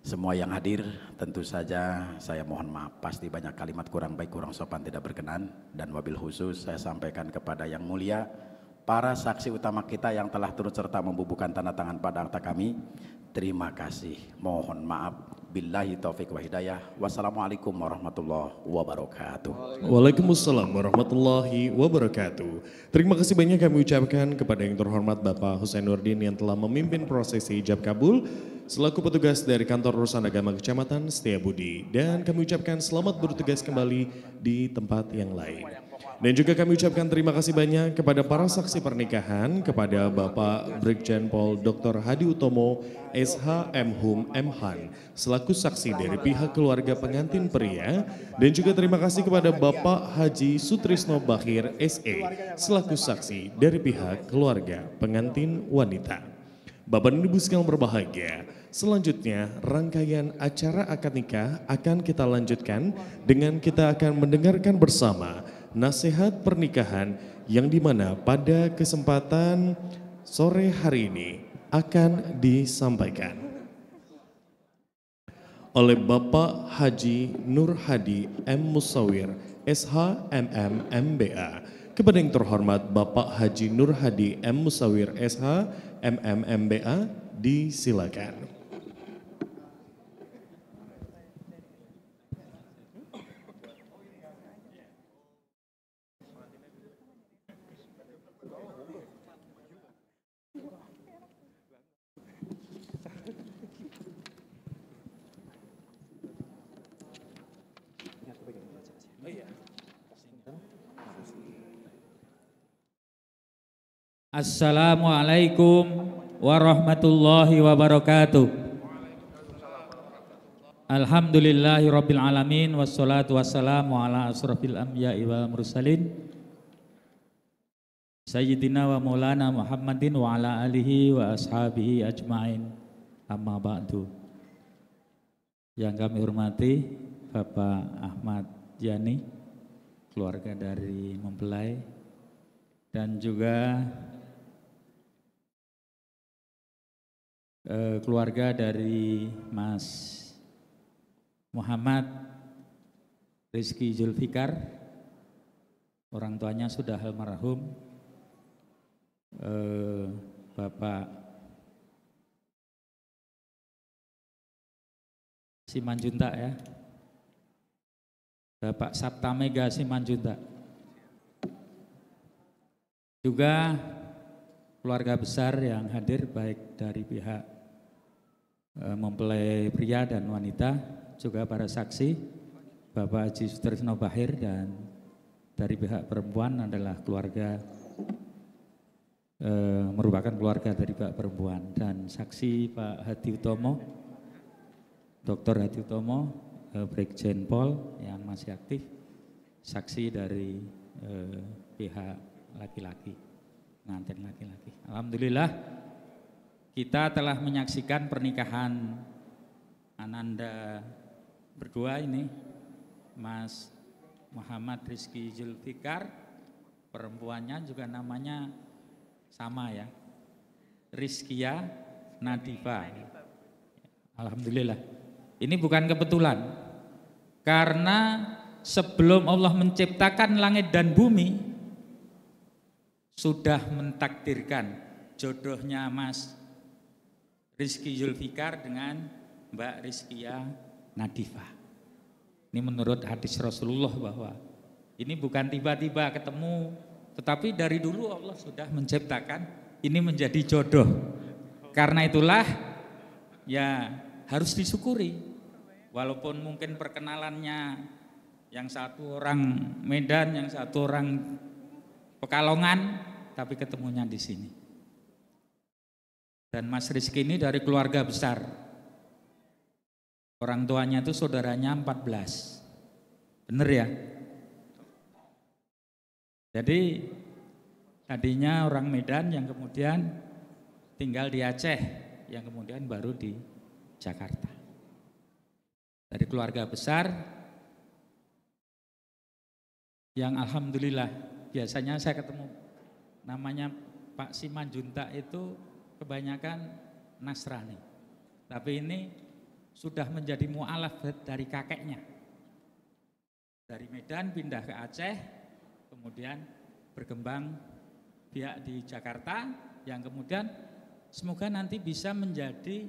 Semua yang hadir tentu saja saya mohon maaf pasti banyak kalimat kurang baik kurang sopan tidak berkenan dan wabil khusus saya sampaikan kepada yang mulia para saksi utama kita yang telah turut serta membubuhkan tanda tangan pada akta kami. Terima kasih. Mohon maaf Billahi taufik wa hidayah. Wassalamualaikum warahmatullahi wabarakatuh. Waalaikumsalam warahmatullahi wabarakatuh. Terima kasih banyak kami ucapkan kepada yang terhormat Bapak Husain Nurdin yang telah memimpin prosesi hijab kabul selaku petugas dari kantor urusan agama Kecamatan Setiabudi dan kami ucapkan selamat bertugas kembali di tempat yang lain. Dan juga kami ucapkan terima kasih banyak kepada para saksi pernikahan, kepada Bapak Brigjen Pol Dr. Hadi Utomo, SH M Hum M Han, selaku saksi dari pihak keluarga pengantin pria, dan juga terima kasih kepada Bapak Haji Sutrisno Bahir SE, selaku saksi dari pihak keluarga pengantin wanita. Bapak dan Ibu sekalian berbahagia, Selanjutnya, rangkaian acara akad nikah akan kita lanjutkan dengan kita akan mendengarkan bersama nasihat pernikahan yang dimana pada kesempatan sore hari ini akan disampaikan oleh Bapak Haji Nur Hadi M. Musawir, SH MM MBA. Kepada yang terhormat Bapak Haji Nur Hadi M. Musawir, SH MM MBA, disilakan. Assalamualaikum warahmatullahi wabarakatuh. Alhamdulillahi rabbil alamin wassalatu wassalamu ala asrafil anbiya'i wal mursalin Sayyidina wa maulana Muhammadin wa ala alihi wa ashabihi ajmain amma ba'du Yang kami hormati Bapak Ahmad Yani keluarga dari Mempelai dan juga Eh, keluarga dari Mas Muhammad Rizki Julfikar, orang tuanya sudah almarhum, eh, Bapak Simanjunta ya, Bapak Sabta Mega Simanjunta, juga keluarga besar yang hadir baik dari pihak Eh, mempelai pria dan wanita, juga para saksi, Bapak Haji Sutrisno Bahir dan dari pihak perempuan adalah keluarga eh, merupakan keluarga dari Pak perempuan dan saksi Pak Hadi Utomo, Dr. Hadi Utomo, eh, Brigjen Pol yang masih aktif, saksi dari eh, pihak laki-laki, nganten laki-laki. Alhamdulillah. Kita telah menyaksikan pernikahan Ananda berdua ini, Mas Muhammad Rizki Julfikar, perempuannya juga namanya sama ya, Rizkia Nadifa. Alhamdulillah. Ini bukan kebetulan. Karena sebelum Allah menciptakan langit dan bumi, sudah mentakdirkan jodohnya Mas Rizky Yulfikar dengan Mbak Rizkia Nadifa. Ini menurut hadis Rasulullah bahwa ini bukan tiba-tiba ketemu, tetapi dari dulu Allah sudah menciptakan ini menjadi jodoh. Karena itulah ya harus disyukuri. Walaupun mungkin perkenalannya yang satu orang Medan, yang satu orang Pekalongan, tapi ketemunya di sini. Dan Mas Rizky ini dari keluarga besar. Orang tuanya itu saudaranya 14. Benar ya? Jadi tadinya orang Medan yang kemudian tinggal di Aceh, yang kemudian baru di Jakarta. Dari keluarga besar yang alhamdulillah biasanya saya ketemu namanya Pak Siman Junta itu kebanyakan Nasrani. Tapi ini sudah menjadi mu'alaf dari kakeknya. Dari Medan pindah ke Aceh, kemudian berkembang pihak di Jakarta, yang kemudian semoga nanti bisa menjadi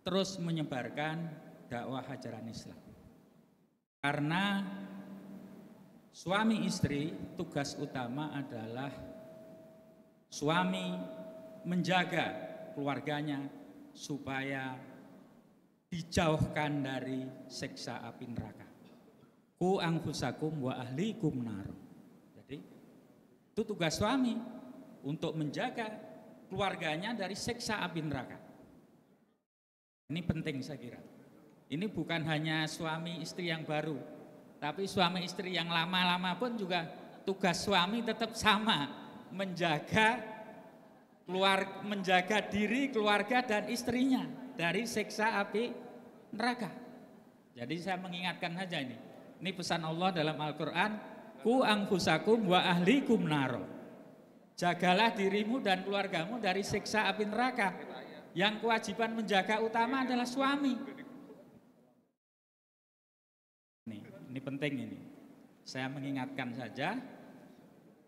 terus menyebarkan dakwah ajaran Islam. Karena suami istri tugas utama adalah suami menjaga keluarganya supaya dijauhkan dari seksa api neraka. Ku angfusakum wa ahlikum nar. Jadi itu tugas suami untuk menjaga keluarganya dari seksa api neraka. Ini penting saya kira. Ini bukan hanya suami istri yang baru, tapi suami istri yang lama-lama pun juga tugas suami tetap sama menjaga keluar menjaga diri keluarga dan istrinya dari siksa api neraka. Jadi saya mengingatkan saja ini. Ini pesan Allah dalam Al-Qur'an, ku angfusakum wa ahlikum naro. Jagalah dirimu dan keluargamu dari siksa api neraka. Yang kewajiban menjaga utama adalah suami. Ini, ini penting ini. Saya mengingatkan saja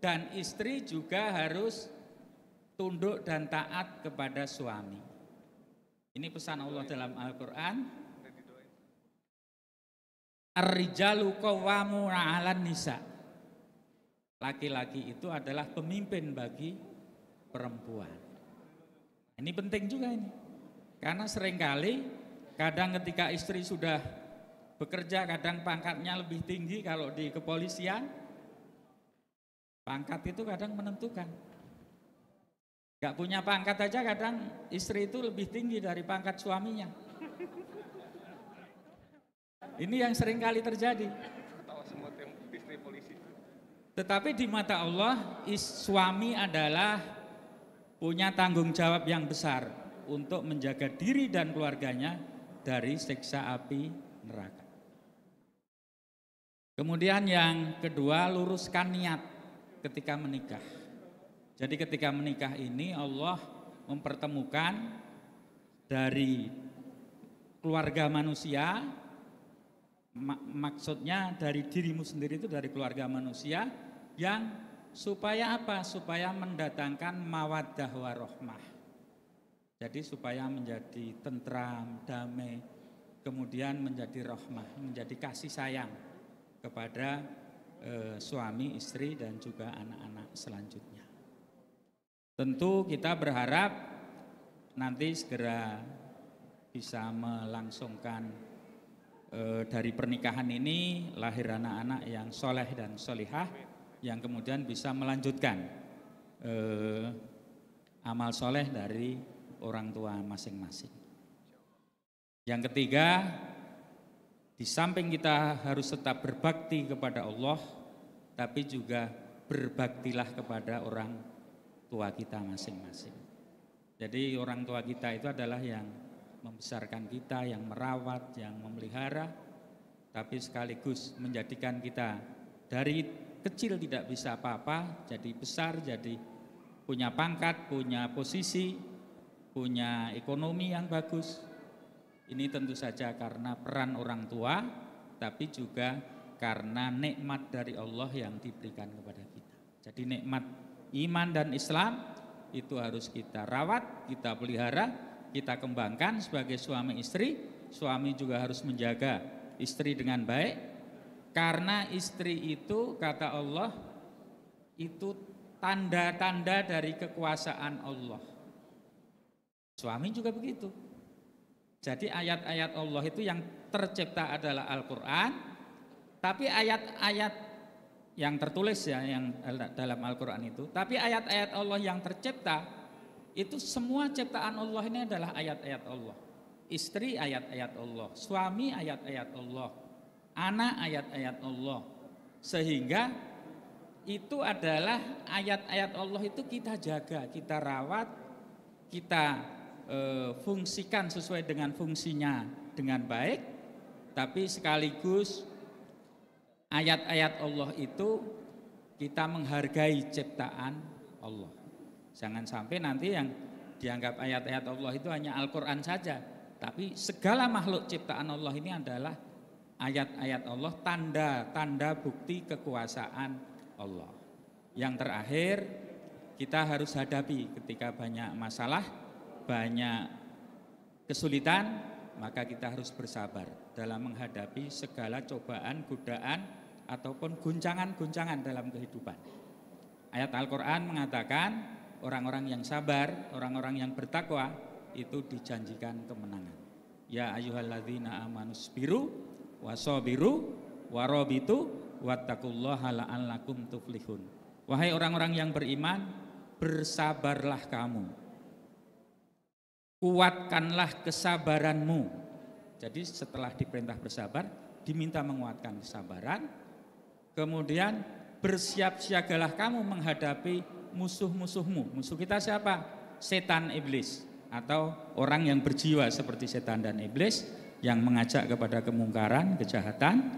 dan istri juga harus tunduk dan taat kepada suami. Ini pesan Allah dalam Al-Qur'an. Ar-rijalu nisa. Laki-laki itu adalah pemimpin bagi perempuan. Ini penting juga ini. Karena seringkali kadang ketika istri sudah bekerja kadang pangkatnya lebih tinggi kalau di kepolisian pangkat itu kadang menentukan Gak punya pangkat aja kadang istri itu lebih tinggi dari pangkat suaminya. Ini yang sering kali terjadi. Tetapi di mata Allah suami adalah punya tanggung jawab yang besar untuk menjaga diri dan keluarganya dari siksa api neraka. Kemudian yang kedua luruskan niat ketika menikah. Jadi ketika menikah ini Allah mempertemukan dari keluarga manusia mak maksudnya dari dirimu sendiri itu dari keluarga manusia yang supaya apa? Supaya mendatangkan mawaddah warohmah. Jadi supaya menjadi tentram, damai, kemudian menjadi rohmah, menjadi kasih sayang kepada e, suami, istri dan juga anak-anak selanjutnya. Tentu kita berharap nanti segera bisa melangsungkan e, dari pernikahan ini lahir anak-anak yang soleh dan solihah yang kemudian bisa melanjutkan e, amal soleh dari orang tua masing-masing. Yang ketiga, di samping kita harus tetap berbakti kepada Allah, tapi juga berbaktilah kepada orang tua kita masing-masing. Jadi orang tua kita itu adalah yang membesarkan kita, yang merawat, yang memelihara, tapi sekaligus menjadikan kita dari kecil tidak bisa apa-apa, jadi besar, jadi punya pangkat, punya posisi, punya ekonomi yang bagus. Ini tentu saja karena peran orang tua, tapi juga karena nikmat dari Allah yang diberikan kepada kita. Jadi nikmat Iman dan Islam itu harus kita rawat, kita pelihara, kita kembangkan sebagai suami istri. Suami juga harus menjaga istri dengan baik karena istri itu kata Allah itu tanda-tanda dari kekuasaan Allah. Suami juga begitu. Jadi ayat-ayat Allah itu yang tercipta adalah Al-Qur'an, tapi ayat-ayat yang tertulis ya yang dalam Al-Qur'an itu, tapi ayat-ayat Allah yang tercipta itu semua ciptaan Allah ini adalah ayat-ayat Allah. Istri ayat-ayat Allah, suami ayat-ayat Allah, anak ayat-ayat Allah. Sehingga itu adalah ayat-ayat Allah itu kita jaga, kita rawat, kita e, fungsikan sesuai dengan fungsinya dengan baik, tapi sekaligus ayat-ayat Allah itu kita menghargai ciptaan Allah. Jangan sampai nanti yang dianggap ayat-ayat Allah itu hanya Al-Quran saja. Tapi segala makhluk ciptaan Allah ini adalah ayat-ayat Allah, tanda-tanda bukti kekuasaan Allah. Yang terakhir, kita harus hadapi ketika banyak masalah, banyak kesulitan, maka kita harus bersabar dalam menghadapi segala cobaan, godaan, ataupun guncangan-guncangan dalam kehidupan. Ayat Al-Quran mengatakan orang-orang yang sabar, orang-orang yang bertakwa itu dijanjikan kemenangan. Ya ayyuhalladzina amanusbiru wasabiru warabitu wattaqullaha la'allakum tuflihun. Wahai orang-orang yang beriman, bersabarlah kamu. Kuatkanlah kesabaranmu. Jadi setelah diperintah bersabar, diminta menguatkan kesabaran, Kemudian bersiap-siagalah kamu menghadapi musuh-musuhmu. Musuh kita siapa? Setan iblis atau orang yang berjiwa seperti setan dan iblis yang mengajak kepada kemungkaran, kejahatan.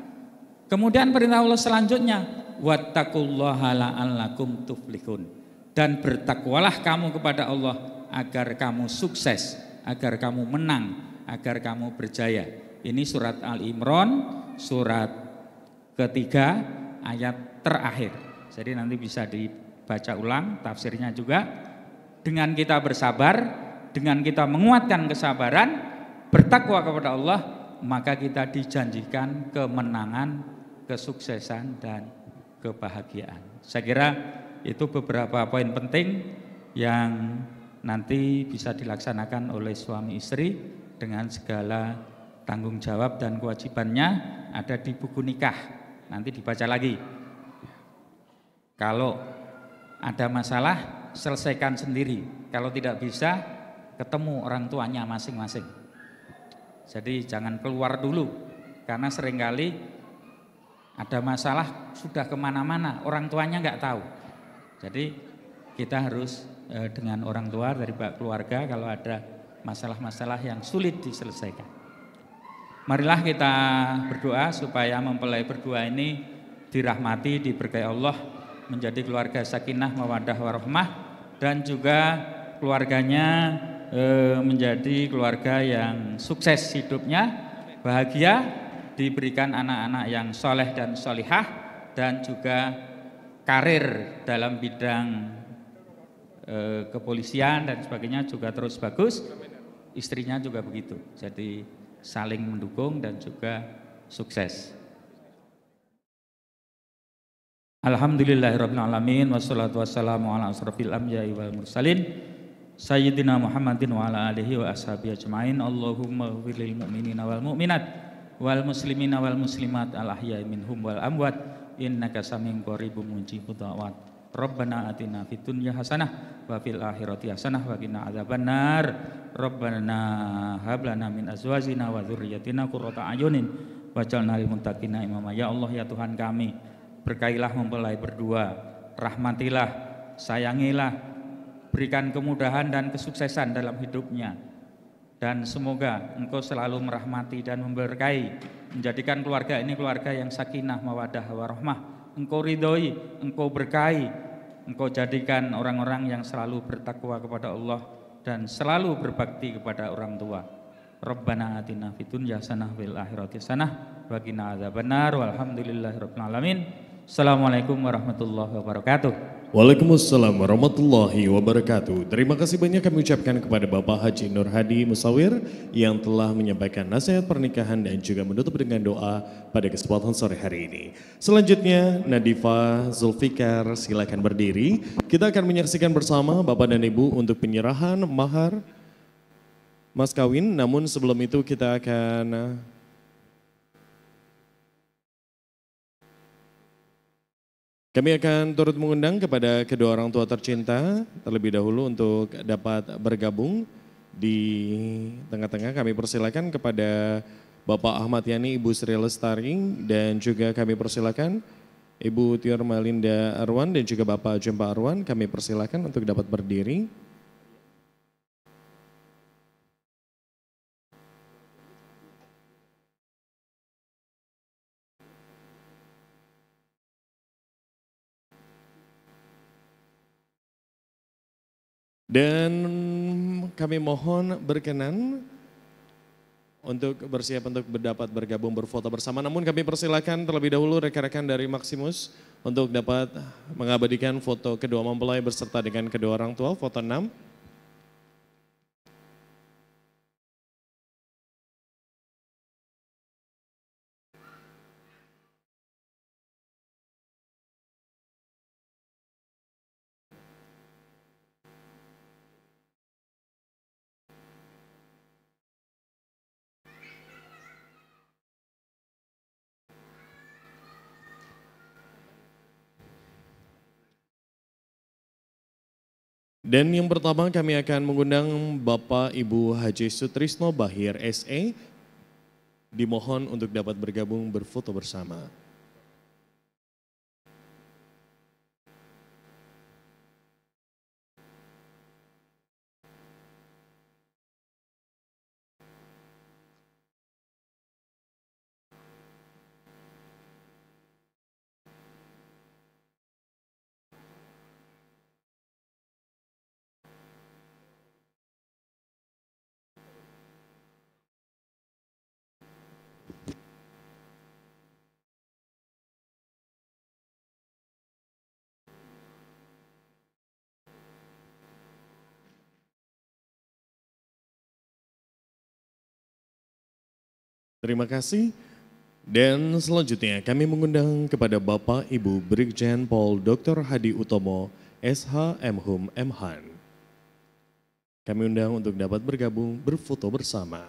Kemudian perintah Allah selanjutnya, wattaqullaha la'allakum tuflihun. Dan bertakwalah kamu kepada Allah agar kamu sukses, agar kamu menang, agar kamu berjaya. Ini surat Al Imran, surat ketiga ayat terakhir. Jadi nanti bisa dibaca ulang tafsirnya juga. Dengan kita bersabar, dengan kita menguatkan kesabaran, bertakwa kepada Allah, maka kita dijanjikan kemenangan, kesuksesan dan kebahagiaan. Saya kira itu beberapa poin penting yang nanti bisa dilaksanakan oleh suami istri dengan segala tanggung jawab dan kewajibannya ada di buku nikah nanti dibaca lagi. Kalau ada masalah, selesaikan sendiri. Kalau tidak bisa, ketemu orang tuanya masing-masing. Jadi jangan keluar dulu, karena seringkali ada masalah sudah kemana-mana, orang tuanya nggak tahu. Jadi kita harus eh, dengan orang tua dari keluarga kalau ada masalah-masalah yang sulit diselesaikan. Marilah kita berdoa supaya mempelai berdua ini dirahmati, diberkahi Allah menjadi keluarga sakinah, mawadah, warahmah dan juga keluarganya e, menjadi keluarga yang sukses hidupnya, bahagia, diberikan anak-anak yang soleh dan solihah dan juga karir dalam bidang e, kepolisian dan sebagainya juga terus bagus. Istrinya juga begitu. Jadi saling mendukung dan juga sukses. Alhamdulillahirrahmanirrahim Wassalatu wassalamu ala asrafil amjai wal mursalin Sayyidina Muhammadin wa ala alihi wa ashabi ajma'in Allahumma gfir lil mu'minina wal mu'minat Wal muslimina wal muslimat al ahyai minhum wal amwat Innaka samim qoribu mujibud da'wat Rabbana atina fid dunya hasanah wa fil akhirati hasanah wa qina adzabannar. Rabbana hab lana min azwajina wa dzurriyyatina qurrata ayunin waj'alna lil muttaqina imama. Ya Allah ya Tuhan kami, berkailah mempelai berdua, rahmatilah, sayangilah, berikan kemudahan dan kesuksesan dalam hidupnya. Dan semoga Engkau selalu merahmati dan memberkahi, menjadikan keluarga ini keluarga yang sakinah, mawadah, warahmah engkau ridhoi, engkau berkahi, engkau jadikan orang-orang yang selalu bertakwa kepada Allah dan selalu berbakti kepada orang tua. Rabbana atina fid dunya hasanah fil akhirati hasanah wa qina adzabannar walhamdulillahi alamin. Assalamualaikum warahmatullahi wabarakatuh. Waalaikumsalam warahmatullahi wabarakatuh. Terima kasih banyak kami ucapkan kepada Bapak Haji Nur Hadi Musawir yang telah menyampaikan nasihat pernikahan dan juga menutup dengan doa pada kesempatan sore hari ini. Selanjutnya Nadifa Zulfikar silakan berdiri. Kita akan menyaksikan bersama Bapak dan Ibu untuk penyerahan mahar mas kawin. Namun sebelum itu kita akan Kami akan turut mengundang kepada kedua orang tua tercinta terlebih dahulu untuk dapat bergabung di tengah-tengah. Kami persilakan kepada Bapak Ahmad Yani, Ibu Sri Lestari, dan juga kami persilakan Ibu Tior Malinda Arwan dan juga Bapak Jempa Arwan. Kami persilakan untuk dapat berdiri. Dan kami mohon berkenan untuk bersiap untuk berdapat bergabung berfoto bersama. Namun kami persilakan terlebih dahulu rekan-rekan dari Maximus untuk dapat mengabadikan foto kedua mempelai beserta dengan kedua orang tua, foto 6. Dan yang pertama kami akan mengundang Bapak Ibu Haji Sutrisno Bahir SE. Dimohon untuk dapat bergabung berfoto bersama. Terima kasih. Dan selanjutnya kami mengundang kepada Bapak Ibu Brigjen Paul Dr. Hadi Utomo, SH Mhum Mhan. Kami undang untuk dapat bergabung berfoto bersama.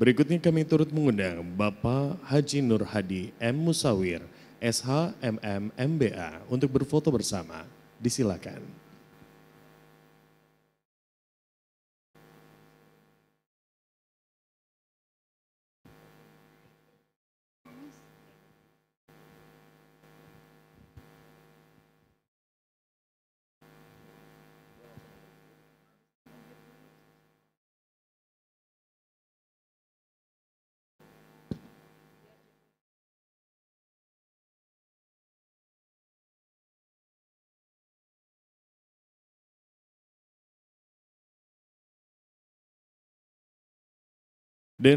Berikutnya kami turut mengundang Bapak Haji Nur Hadi M. Musawir, SH, MM, MBA untuk berfoto bersama. Disilakan. Dan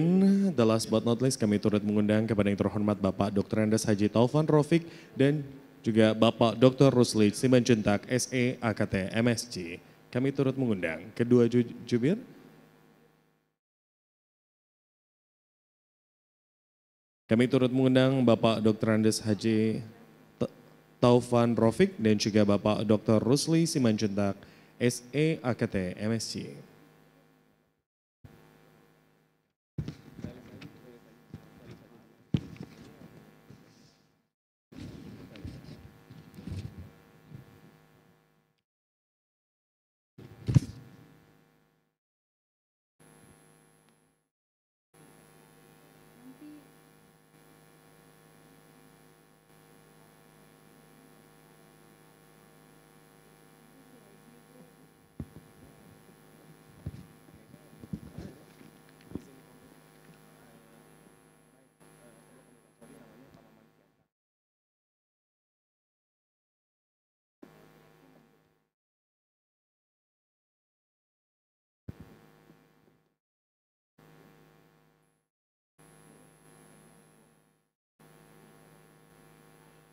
the last but not least kami turut mengundang kepada yang terhormat Bapak Dr. Andes Haji Taufan Rofik dan juga Bapak Dr. Rusli Simanjuntak SE AKT MSC. Kami turut mengundang kedua ju jubir Kami turut mengundang Bapak Dr. Andes Haji Taufan Rofik dan juga Bapak Dr. Rusli Simanjuntak SE AKT MSC.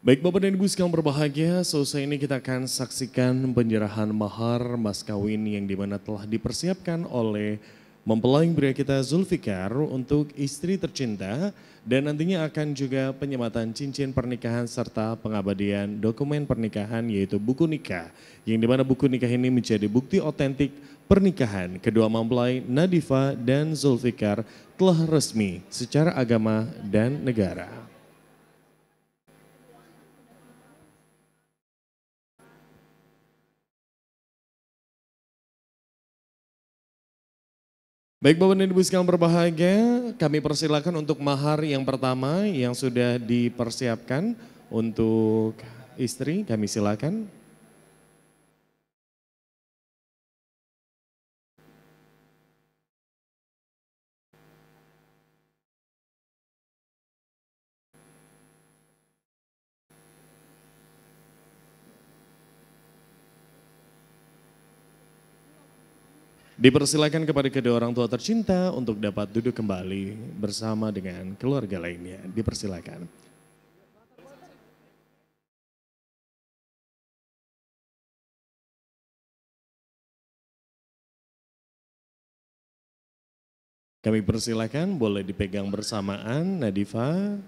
Baik Bapak dan Ibu sekarang berbahagia, selesai ini kita akan saksikan penyerahan mahar mas kawin yang dimana telah dipersiapkan oleh mempelai pria kita Zulfikar untuk istri tercinta dan nantinya akan juga penyematan cincin pernikahan serta pengabadian dokumen pernikahan yaitu buku nikah yang dimana buku nikah ini menjadi bukti otentik pernikahan kedua mempelai Nadifa dan Zulfikar telah resmi secara agama dan negara. Baik Bapak dan Ibu sekalian berbahagia, kami persilakan untuk mahar yang pertama yang sudah dipersiapkan untuk istri, kami silakan. Dipersilakan kepada kedua orang tua tercinta untuk dapat duduk kembali bersama dengan keluarga lainnya. Dipersilakan. Kami persilakan boleh dipegang bersamaan Nadifa.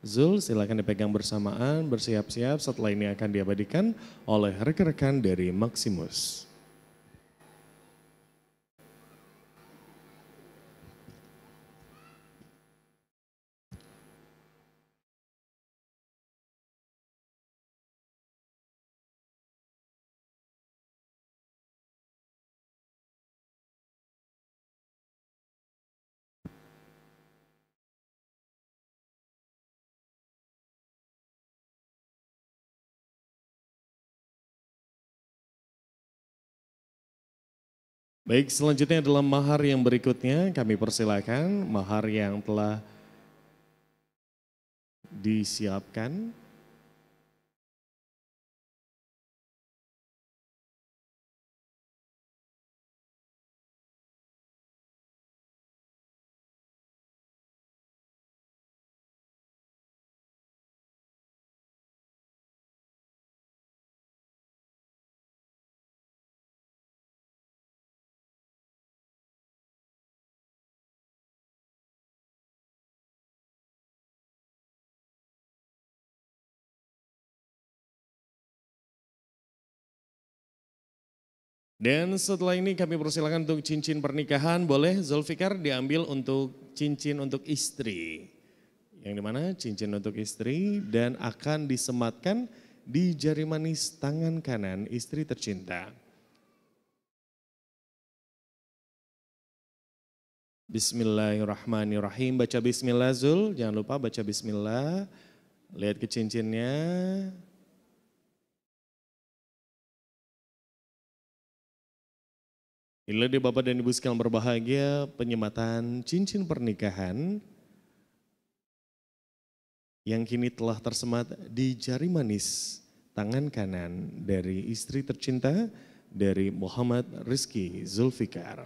Zul silakan dipegang bersamaan, bersiap-siap setelah ini akan diabadikan oleh rekan-rekan dari Maximus. Baik, selanjutnya adalah mahar yang berikutnya. Kami persilakan mahar yang telah disiapkan Dan setelah ini kami persilakan untuk cincin pernikahan. Boleh Zulfikar diambil untuk cincin untuk istri. Yang dimana cincin untuk istri dan akan disematkan di jari manis tangan kanan istri tercinta. Bismillahirrahmanirrahim. Baca bismillah Zul, jangan lupa baca bismillah. Lihat ke cincinnya. Inilah dia Bapak dan Ibu sekalian berbahagia penyematan cincin pernikahan yang kini telah tersemat di jari manis tangan kanan dari istri tercinta dari Muhammad Rizky Zulfikar.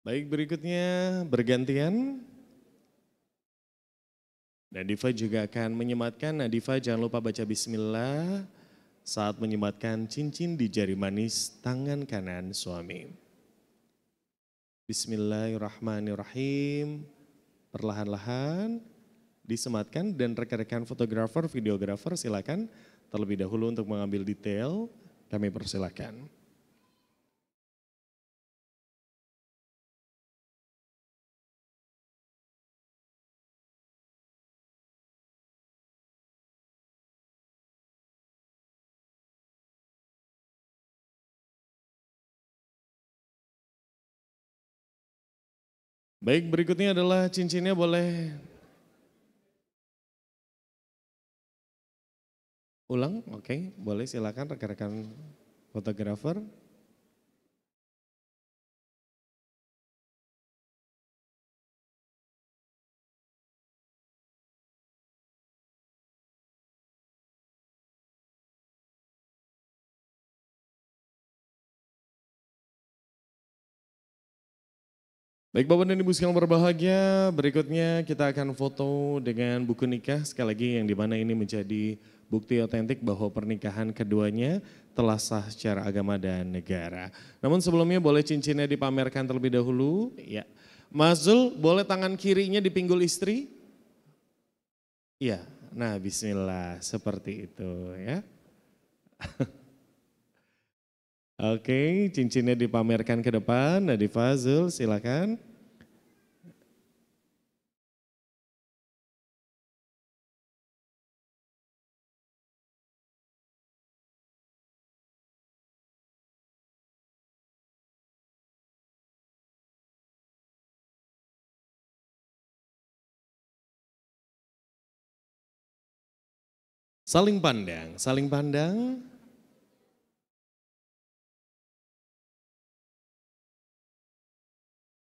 Baik berikutnya bergantian. Nadifa juga akan menyematkan. Nadifa jangan lupa baca bismillah saat menyematkan cincin di jari manis tangan kanan suami. Bismillahirrahmanirrahim. Perlahan-lahan disematkan dan rekan-rekan fotografer, videografer silakan terlebih dahulu untuk mengambil detail. Kami persilakan. Baik, berikutnya adalah cincinnya boleh ulang, oke, okay. boleh silakan rekan-rekan fotografer. -rekan Baik Bapak dan Ibu sekalian berbahagia, berikutnya kita akan foto dengan buku nikah sekali lagi yang di mana ini menjadi bukti otentik bahwa pernikahan keduanya telah sah secara agama dan negara. Namun sebelumnya boleh cincinnya dipamerkan terlebih dahulu. Ya. Mazul boleh tangan kirinya di pinggul istri? Ya, nah bismillah seperti itu ya. Oke, cincinnya dipamerkan ke depan. Nadi Fazul, silakan. Saling pandang, saling pandang.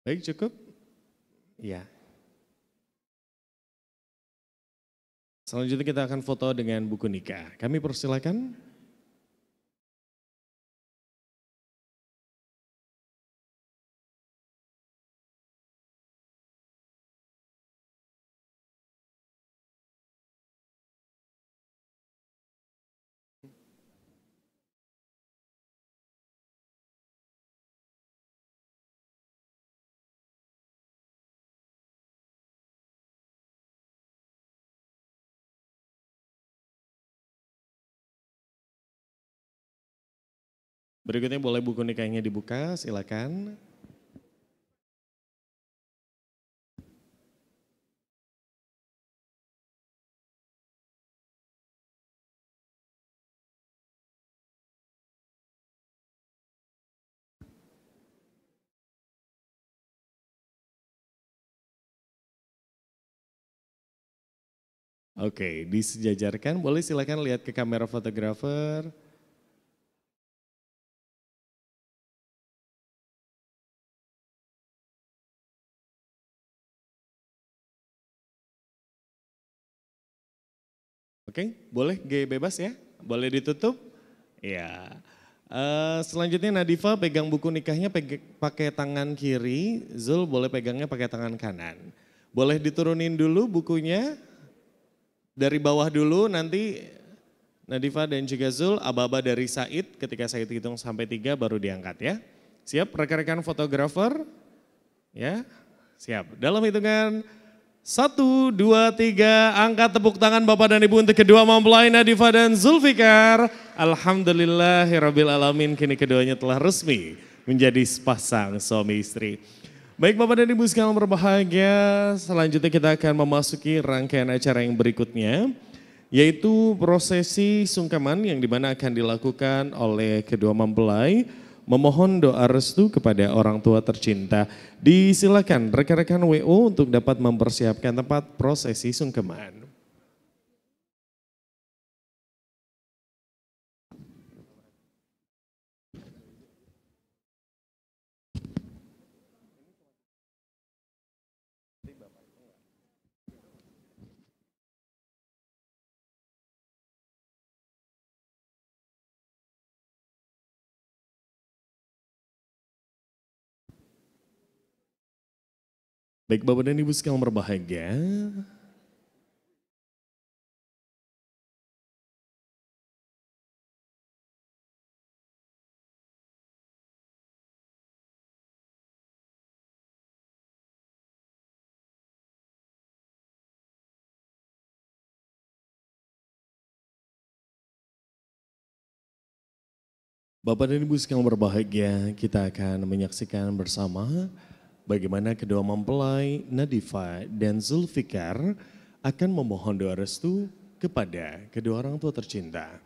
Baik, cukup? Ya. Selanjutnya kita akan foto dengan buku nikah. Kami persilakan. Berikutnya boleh buku nikahnya dibuka, silakan. Oke, disejajarkan. Boleh silakan lihat ke kamera fotografer. Oke, boleh G bebas ya? Boleh ditutup? Ya. Uh, selanjutnya Nadifa pegang buku nikahnya pakai tangan kiri, Zul boleh pegangnya pakai tangan kanan. Boleh diturunin dulu bukunya dari bawah dulu nanti Nadifa dan juga Zul, ababa dari Said ketika Said hitung sampai tiga baru diangkat ya. Siap rekan-rekan fotografer? Ya, siap. Dalam hitungan satu, dua, tiga, angkat tepuk tangan Bapak dan Ibu untuk kedua mempelai Nadifa dan Zulfikar. Alhamdulillahirrabbilalamin, kini keduanya telah resmi menjadi sepasang suami istri. Baik Bapak dan Ibu sekalian berbahagia, selanjutnya kita akan memasuki rangkaian acara yang berikutnya. Yaitu prosesi sungkeman yang dimana akan dilakukan oleh kedua mempelai memohon doa restu kepada orang tua tercinta. Disilakan rekan-rekan WO untuk dapat mempersiapkan tempat prosesi sungkeman. Baik Bapak dan Ibu sekalian berbahagia. Bapak dan Ibu sekalian berbahagia, kita akan menyaksikan bersama bagaimana kedua mempelai Nadifa dan Zulfikar akan memohon doa restu kepada kedua orang tua tercinta.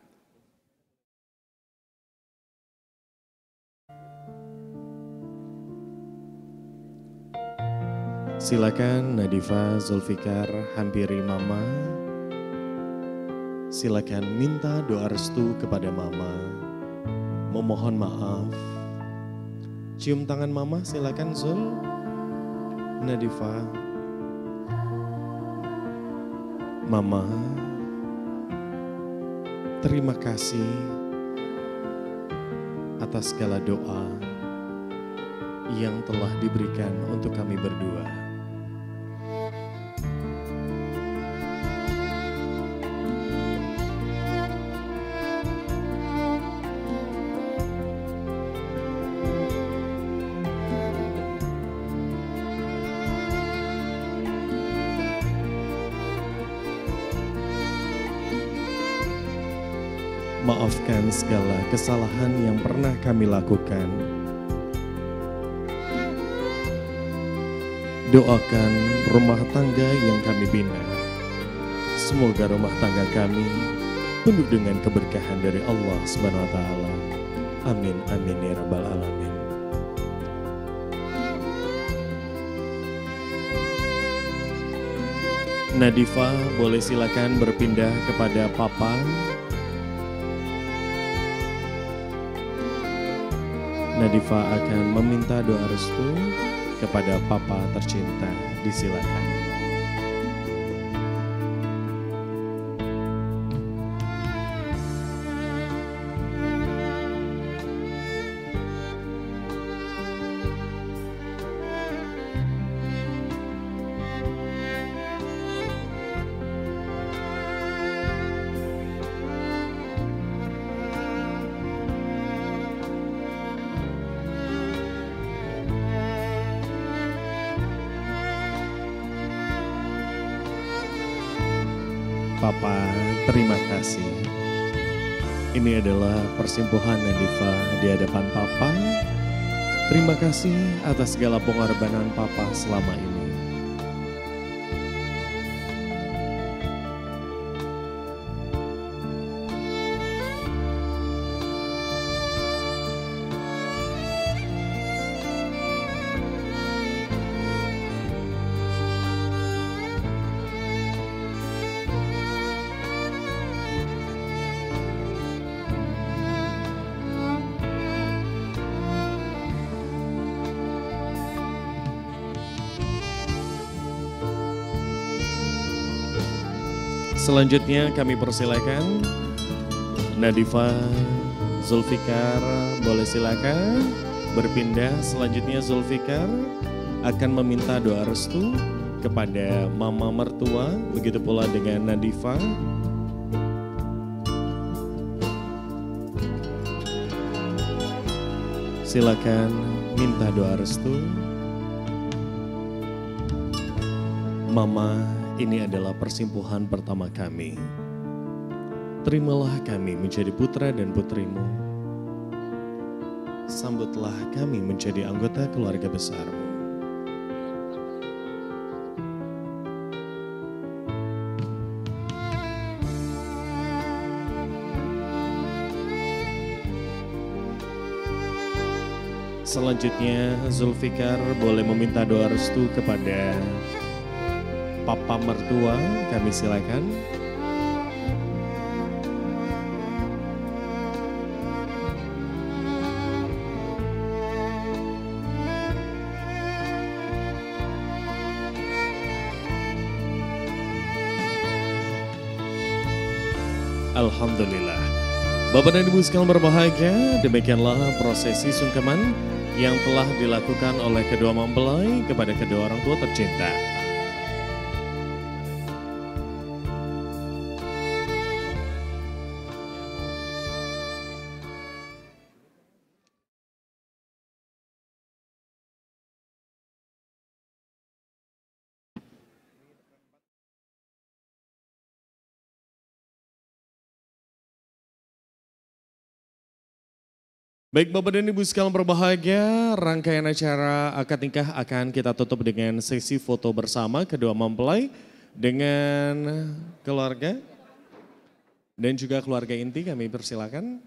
Silakan Nadifa Zulfikar hampiri Mama. Silakan minta doa restu kepada Mama. Memohon maaf. Cium tangan Mama silakan Zul. Nadifa, Mama, terima kasih atas segala doa yang telah diberikan untuk kami berdua. memaafkan segala kesalahan yang pernah kami lakukan. Doakan rumah tangga yang kami bina. Semoga rumah tangga kami penuh dengan keberkahan dari Allah Subhanahu wa taala. Amin amin ya rabbal alamin. Nadifa boleh silakan berpindah kepada papan Nadifa akan meminta doa restu kepada Papa tercinta. Disilakan. Papa, terima kasih. Ini adalah persimpuhan Nadifa di hadapan Papa. Terima kasih atas segala pengorbanan Papa selama ini. selanjutnya kami persilakan Nadifa Zulfikar boleh silakan berpindah. Selanjutnya Zulfikar akan meminta doa restu kepada mama mertua, begitu pula dengan Nadifa. Silakan minta doa restu. Mama ini adalah persimpuhan pertama kami. Terimalah kami menjadi putra dan putrimu. Sambutlah kami menjadi anggota keluarga besarmu. Selanjutnya Zulfikar boleh meminta doa restu kepada Bapak Mertua, kami silakan. Alhamdulillah. Bapak dan Ibu sekalian berbahagia, demikianlah prosesi sungkeman yang telah dilakukan oleh kedua mempelai kepada kedua orang tua tercinta. Baik Bapak dan Ibu sekalian berbahagia, rangkaian acara akad nikah akan kita tutup dengan sesi foto bersama kedua mempelai dengan keluarga dan juga keluarga inti kami persilakan.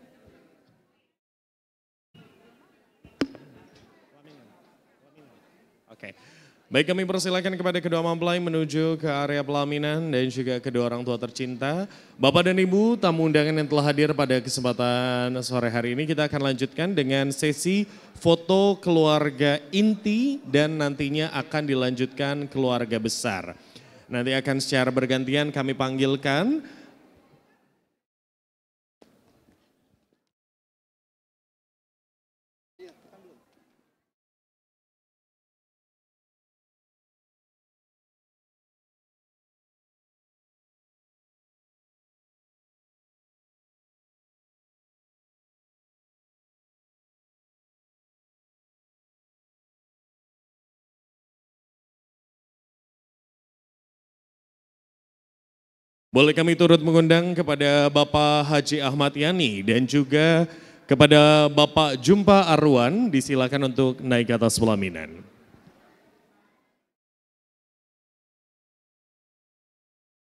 Baik kami persilakan kepada kedua mempelai menuju ke area pelaminan dan juga kedua orang tua tercinta. Bapak dan Ibu, tamu undangan yang telah hadir pada kesempatan sore hari ini kita akan lanjutkan dengan sesi foto keluarga inti dan nantinya akan dilanjutkan keluarga besar. Nanti akan secara bergantian kami panggilkan Boleh kami turut mengundang kepada Bapak Haji Ahmad Yani dan juga kepada Bapak Jumpa Arwan disilakan untuk naik ke atas pelaminan.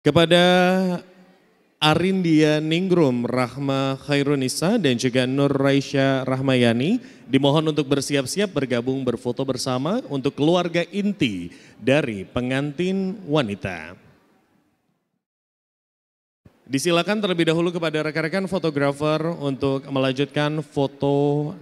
Kepada Arindia Ningrum Rahma Khairunisa dan juga Nur Raisya Rahmayani dimohon untuk bersiap-siap bergabung berfoto bersama untuk keluarga inti dari pengantin wanita. Disilakan terlebih dahulu kepada rekan-rekan fotografer untuk melanjutkan foto 6.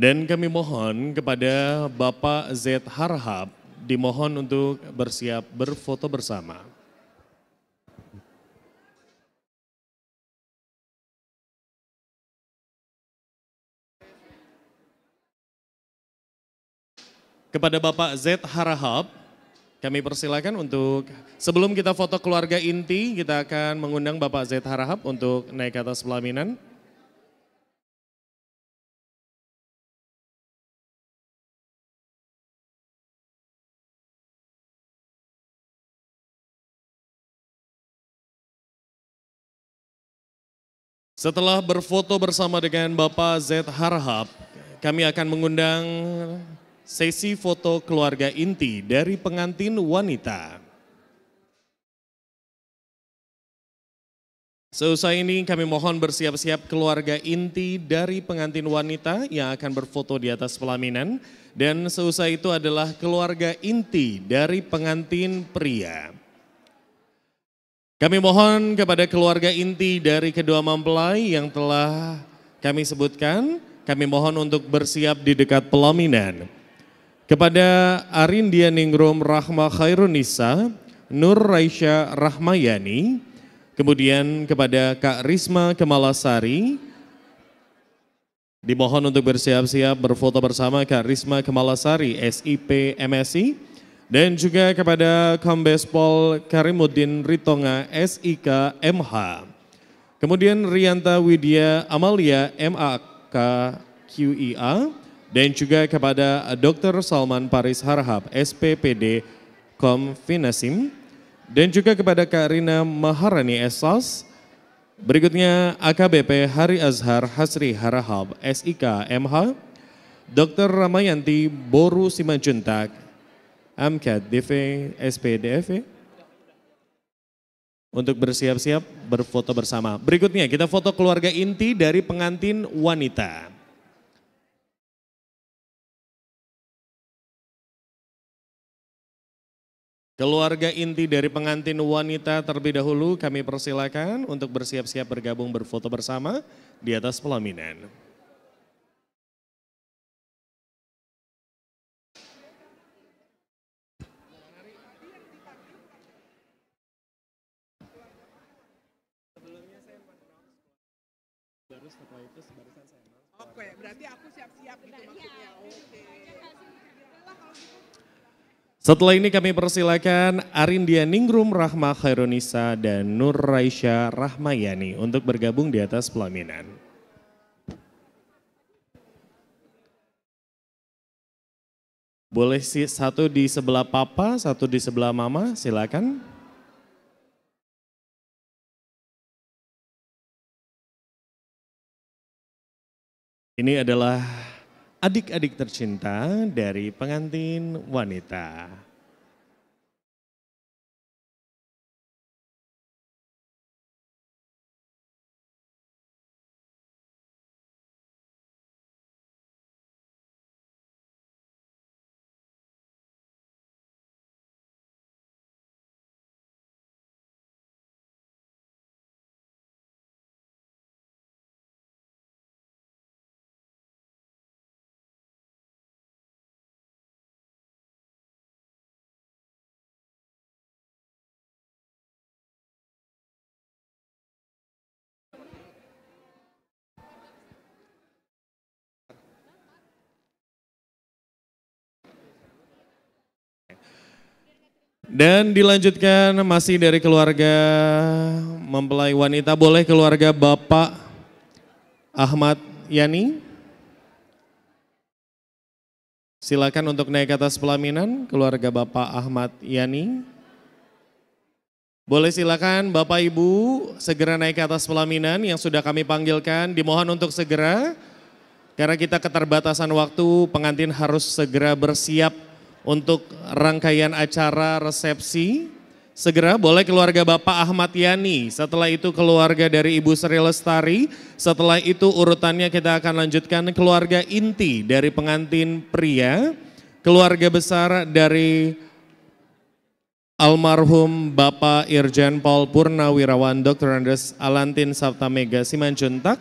Dan kami mohon kepada Bapak Z. Harhab dimohon untuk bersiap berfoto bersama. Kepada Bapak Z. Harhab kami persilakan untuk sebelum kita foto keluarga inti, kita akan mengundang Bapak Zaid Harahap untuk naik ke atas pelaminan. Setelah berfoto bersama dengan Bapak Z Harhab, kami akan mengundang sesi foto keluarga inti dari pengantin wanita. Seusai ini kami mohon bersiap-siap keluarga inti dari pengantin wanita yang akan berfoto di atas pelaminan. Dan seusai itu adalah keluarga inti dari pengantin pria. Kami mohon kepada keluarga inti dari kedua mempelai yang telah kami sebutkan, kami mohon untuk bersiap di dekat pelaminan. Kepada Arindia Ningrum Rahma Khairunisa, Nur Raisya Rahmayani, kemudian kepada Kak Risma Kemalasari, dimohon untuk bersiap-siap berfoto bersama Kak Risma Kemalasari, SIP MSI, dan juga kepada Kombes Pol Karimuddin Ritonga, SIK MH. Kemudian Rianta Widya Amalia, MAK QIA, dan juga kepada eh, Dr. Salman Paris Harhab, SPPD Komfinasim, dan juga kepada Karina Maharani Esas. Berikutnya AKBP Hari Azhar Hasri Harahab, SIK MH, Dr. Ramayanti Boru Simanjuntak, AMKAT DV SPDF untuk bersiap-siap berfoto bersama. Berikutnya kita foto keluarga inti dari pengantin wanita. Keluarga inti dari pengantin wanita terlebih dahulu kami persilakan untuk bersiap-siap bergabung berfoto bersama di atas pelaminan. Oke, berarti aku siap-siap gitu maksudnya. Setelah ini kami persilakan Arindia Ningrum Rahma Khairunisa dan Nur Raisya Rahmayani untuk bergabung di atas pelaminan. Boleh sih satu di sebelah papa, satu di sebelah mama, silakan. Ini adalah adik-adik tercinta dari pengantin wanita. Dan dilanjutkan masih dari keluarga mempelai wanita, boleh keluarga Bapak Ahmad Yani. Silakan untuk naik ke atas pelaminan keluarga Bapak Ahmad Yani. Boleh silakan Bapak Ibu segera naik ke atas pelaminan yang sudah kami panggilkan. Dimohon untuk segera karena kita keterbatasan waktu pengantin harus segera bersiap untuk rangkaian acara resepsi. Segera boleh keluarga Bapak Ahmad Yani, setelah itu keluarga dari Ibu Sri Lestari, setelah itu urutannya kita akan lanjutkan keluarga inti dari pengantin pria, keluarga besar dari almarhum Bapak Irjen Paul Purnawirawan Dr. Andres Alantin Sabta Mega Simanjuntak,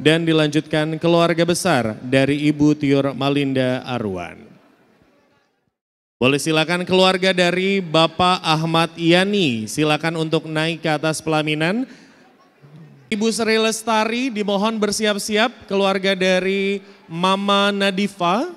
dan dilanjutkan keluarga besar dari Ibu Tiur Malinda Arwan. Boleh silakan keluarga dari Bapak Ahmad Yani, silakan untuk naik ke atas pelaminan. Ibu Sri Lestari dimohon bersiap-siap, keluarga dari Mama Nadifa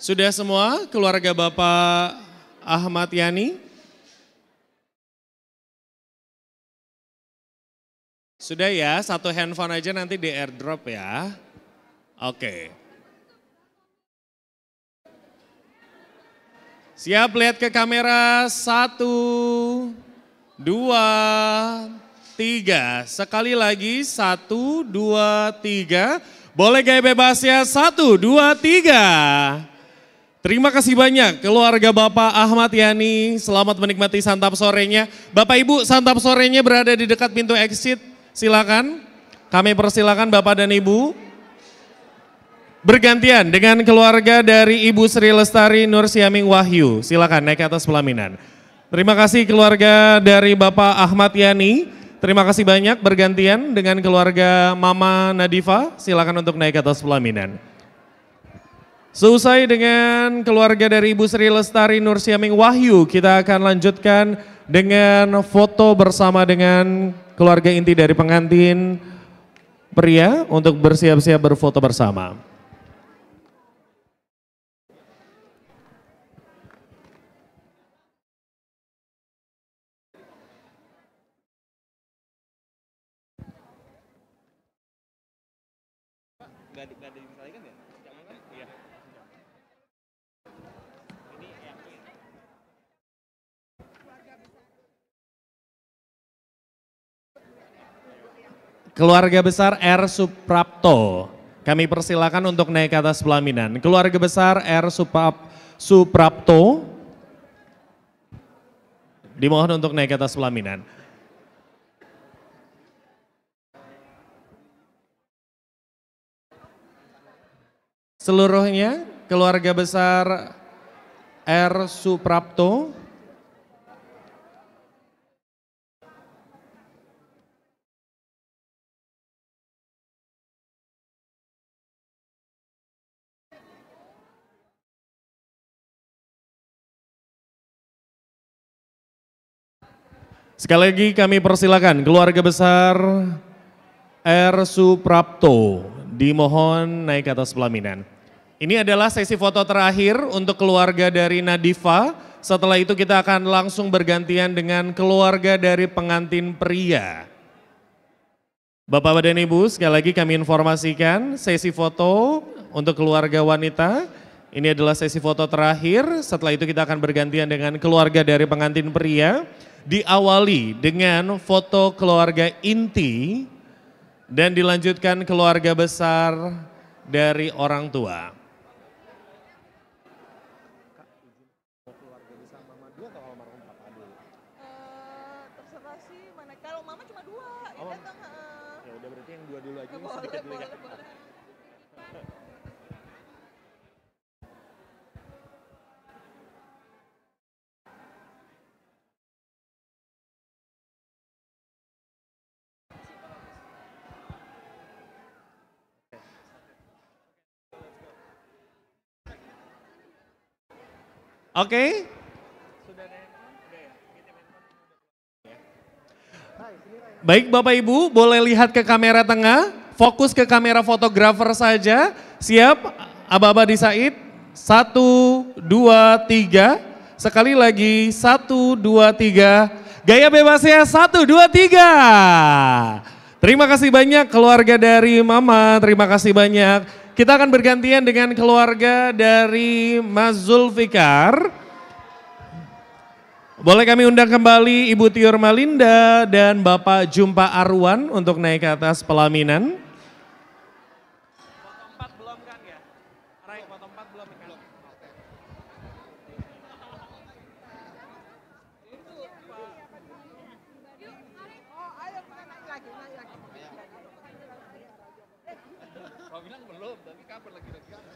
Sudah semua keluarga Bapak Ahmad Yani? Sudah ya, satu handphone aja nanti di airdrop ya. Oke. Siap lihat ke kamera, satu, dua, tiga. Sekali lagi, satu, dua, tiga. Boleh gaya bebas ya, satu, dua, tiga. Terima kasih banyak keluarga Bapak Ahmad Yani. Selamat menikmati santap sorenya. Bapak Ibu santap sorenya berada di dekat pintu exit. Silakan. Kami persilakan Bapak dan Ibu. Bergantian dengan keluarga dari Ibu Sri Lestari Nur Siaming Wahyu. Silakan naik ke atas pelaminan. Terima kasih keluarga dari Bapak Ahmad Yani. Terima kasih banyak bergantian dengan keluarga Mama Nadifa. Silakan untuk naik ke atas pelaminan. Selesai dengan keluarga dari Ibu Sri Lestari Nur Siaming Wahyu, kita akan lanjutkan dengan foto bersama dengan keluarga inti dari pengantin pria untuk bersiap-siap berfoto bersama. Keluarga besar R. Suprapto. Kami persilakan untuk naik ke atas pelaminan. Keluarga besar R. Suprap, Suprapto. Dimohon untuk naik ke atas pelaminan. Seluruhnya keluarga besar R. Suprapto. Sekali lagi kami persilakan keluarga besar R. Suprapto dimohon naik ke atas pelaminan. Ini adalah sesi foto terakhir untuk keluarga dari Nadifa. Setelah itu kita akan langsung bergantian dengan keluarga dari pengantin pria. Bapak dan Ibu, sekali lagi kami informasikan sesi foto untuk keluarga wanita. Ini adalah sesi foto terakhir. Setelah itu kita akan bergantian dengan keluarga dari pengantin pria diawali dengan foto keluarga inti dan dilanjutkan keluarga besar dari orang tua. Oke? Baik Bapak Ibu, boleh lihat ke kamera tengah, fokus ke kamera fotografer saja. Siap, aba di Said. Satu, dua, tiga. Sekali lagi, satu, dua, tiga. Gaya bebasnya satu, dua, tiga. Terima kasih banyak keluarga dari Mama, terima kasih banyak. Kita akan bergantian dengan keluarga dari Mas Zulfikar. Boleh kami undang kembali Ibu Tiur Malinda dan Bapak Jumpa Arwan untuk naik ke atas pelaminan.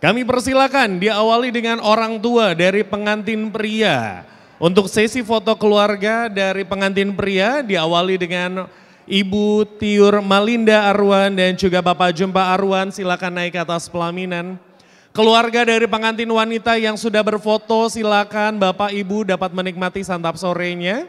Kami persilakan diawali dengan orang tua dari pengantin pria. Untuk sesi foto keluarga dari pengantin pria diawali dengan Ibu Tiur Malinda Arwan dan juga Bapak Jumpa Arwan silakan naik ke atas pelaminan. Keluarga dari pengantin wanita yang sudah berfoto silakan Bapak Ibu dapat menikmati santap sorenya.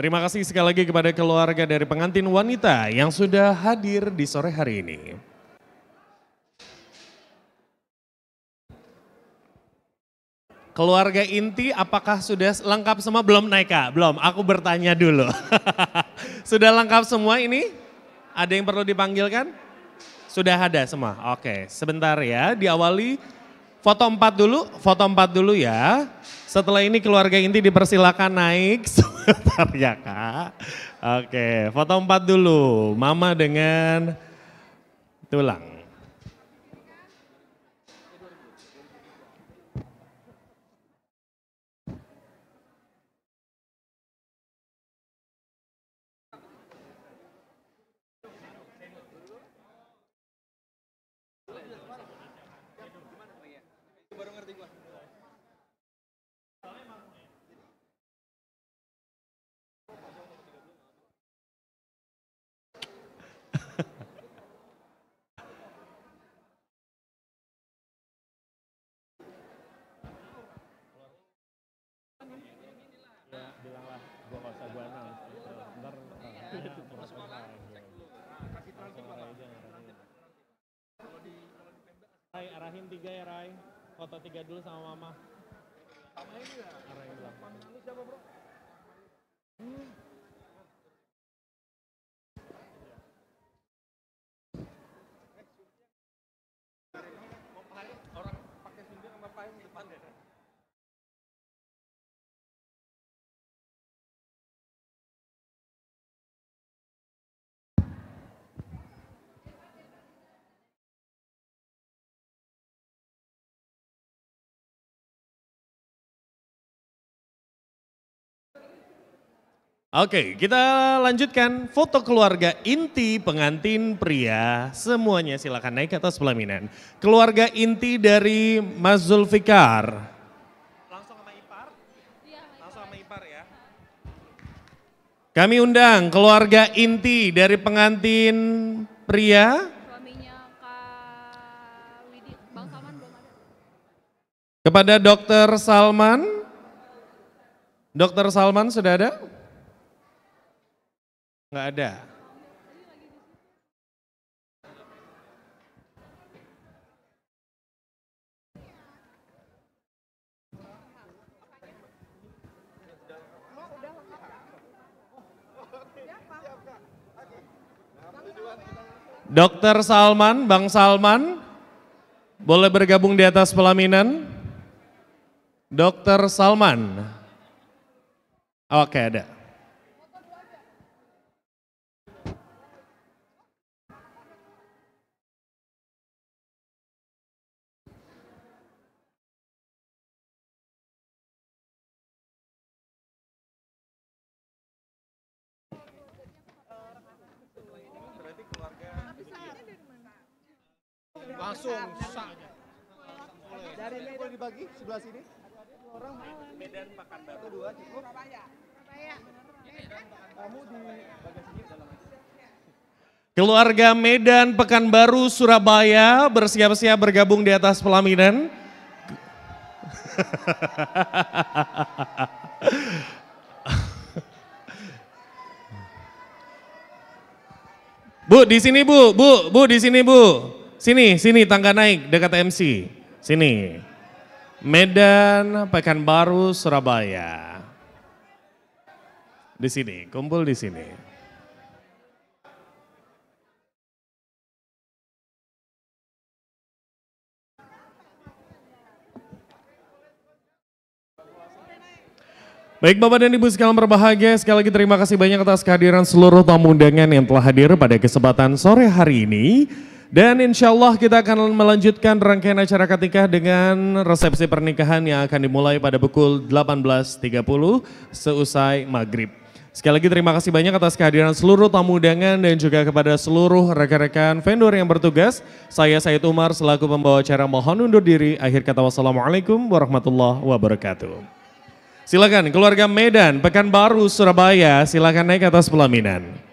Terima kasih sekali lagi kepada keluarga dari pengantin wanita yang sudah hadir di sore hari ini. Keluarga inti apakah sudah lengkap semua? Belum naik kak? Belum, aku bertanya dulu. sudah lengkap semua ini? Ada yang perlu dipanggilkan? Sudah ada semua? Oke, sebentar ya. Diawali Foto empat dulu, foto empat dulu ya. Setelah ini keluarga inti dipersilakan naik sebentar ya kak. Oke, foto empat dulu. Mama dengan tulang. 路上玩吗？Oke, kita lanjutkan foto keluarga inti pengantin pria. Semuanya silakan naik ke atas pelaminan. Keluarga inti dari Mas Zulfikar. Langsung iya, sama Ipar? Langsung sama Ipar ya. Kami undang keluarga inti dari pengantin pria. Suaminya Kak Widi. Bang Salman belum ada. Kepada Dokter Salman. Dokter Salman sudah ada? Nggak ada. Dokter Salman, Bang Salman, boleh bergabung di atas pelaminan? Dokter Salman. Oke, okay, ada. Langsung dari nah, nah, nah. ini Medan dibagi sebelah sini. Dua orang Medan Pakan Baru. Dua cukup. Surabaya. Surabaya. Kamu di bagian sini dalam Keluarga Medan Pekanbaru Surabaya bersiap-siap bergabung di atas pelaminan. Bu, di sini Bu, Bu, Bu, di sini Bu. Sini, sini tangga naik dekat MC. Sini. Medan, Pekanbaru, Surabaya. Di sini, kumpul di sini. Baik Bapak dan Ibu sekalian berbahagia, sekali lagi terima kasih banyak atas kehadiran seluruh tamu undangan yang telah hadir pada kesempatan sore hari ini. Dan insya Allah kita akan melanjutkan rangkaian acara ketika dengan resepsi pernikahan yang akan dimulai pada pukul 18.30 seusai maghrib. Sekali lagi terima kasih banyak atas kehadiran seluruh tamu undangan dan juga kepada seluruh rekan-rekan vendor yang bertugas. Saya Said Umar selaku pembawa acara mohon undur diri. Akhir kata wassalamualaikum warahmatullahi wabarakatuh. Silakan keluarga Medan, Pekanbaru, Surabaya, silakan naik ke atas pelaminan.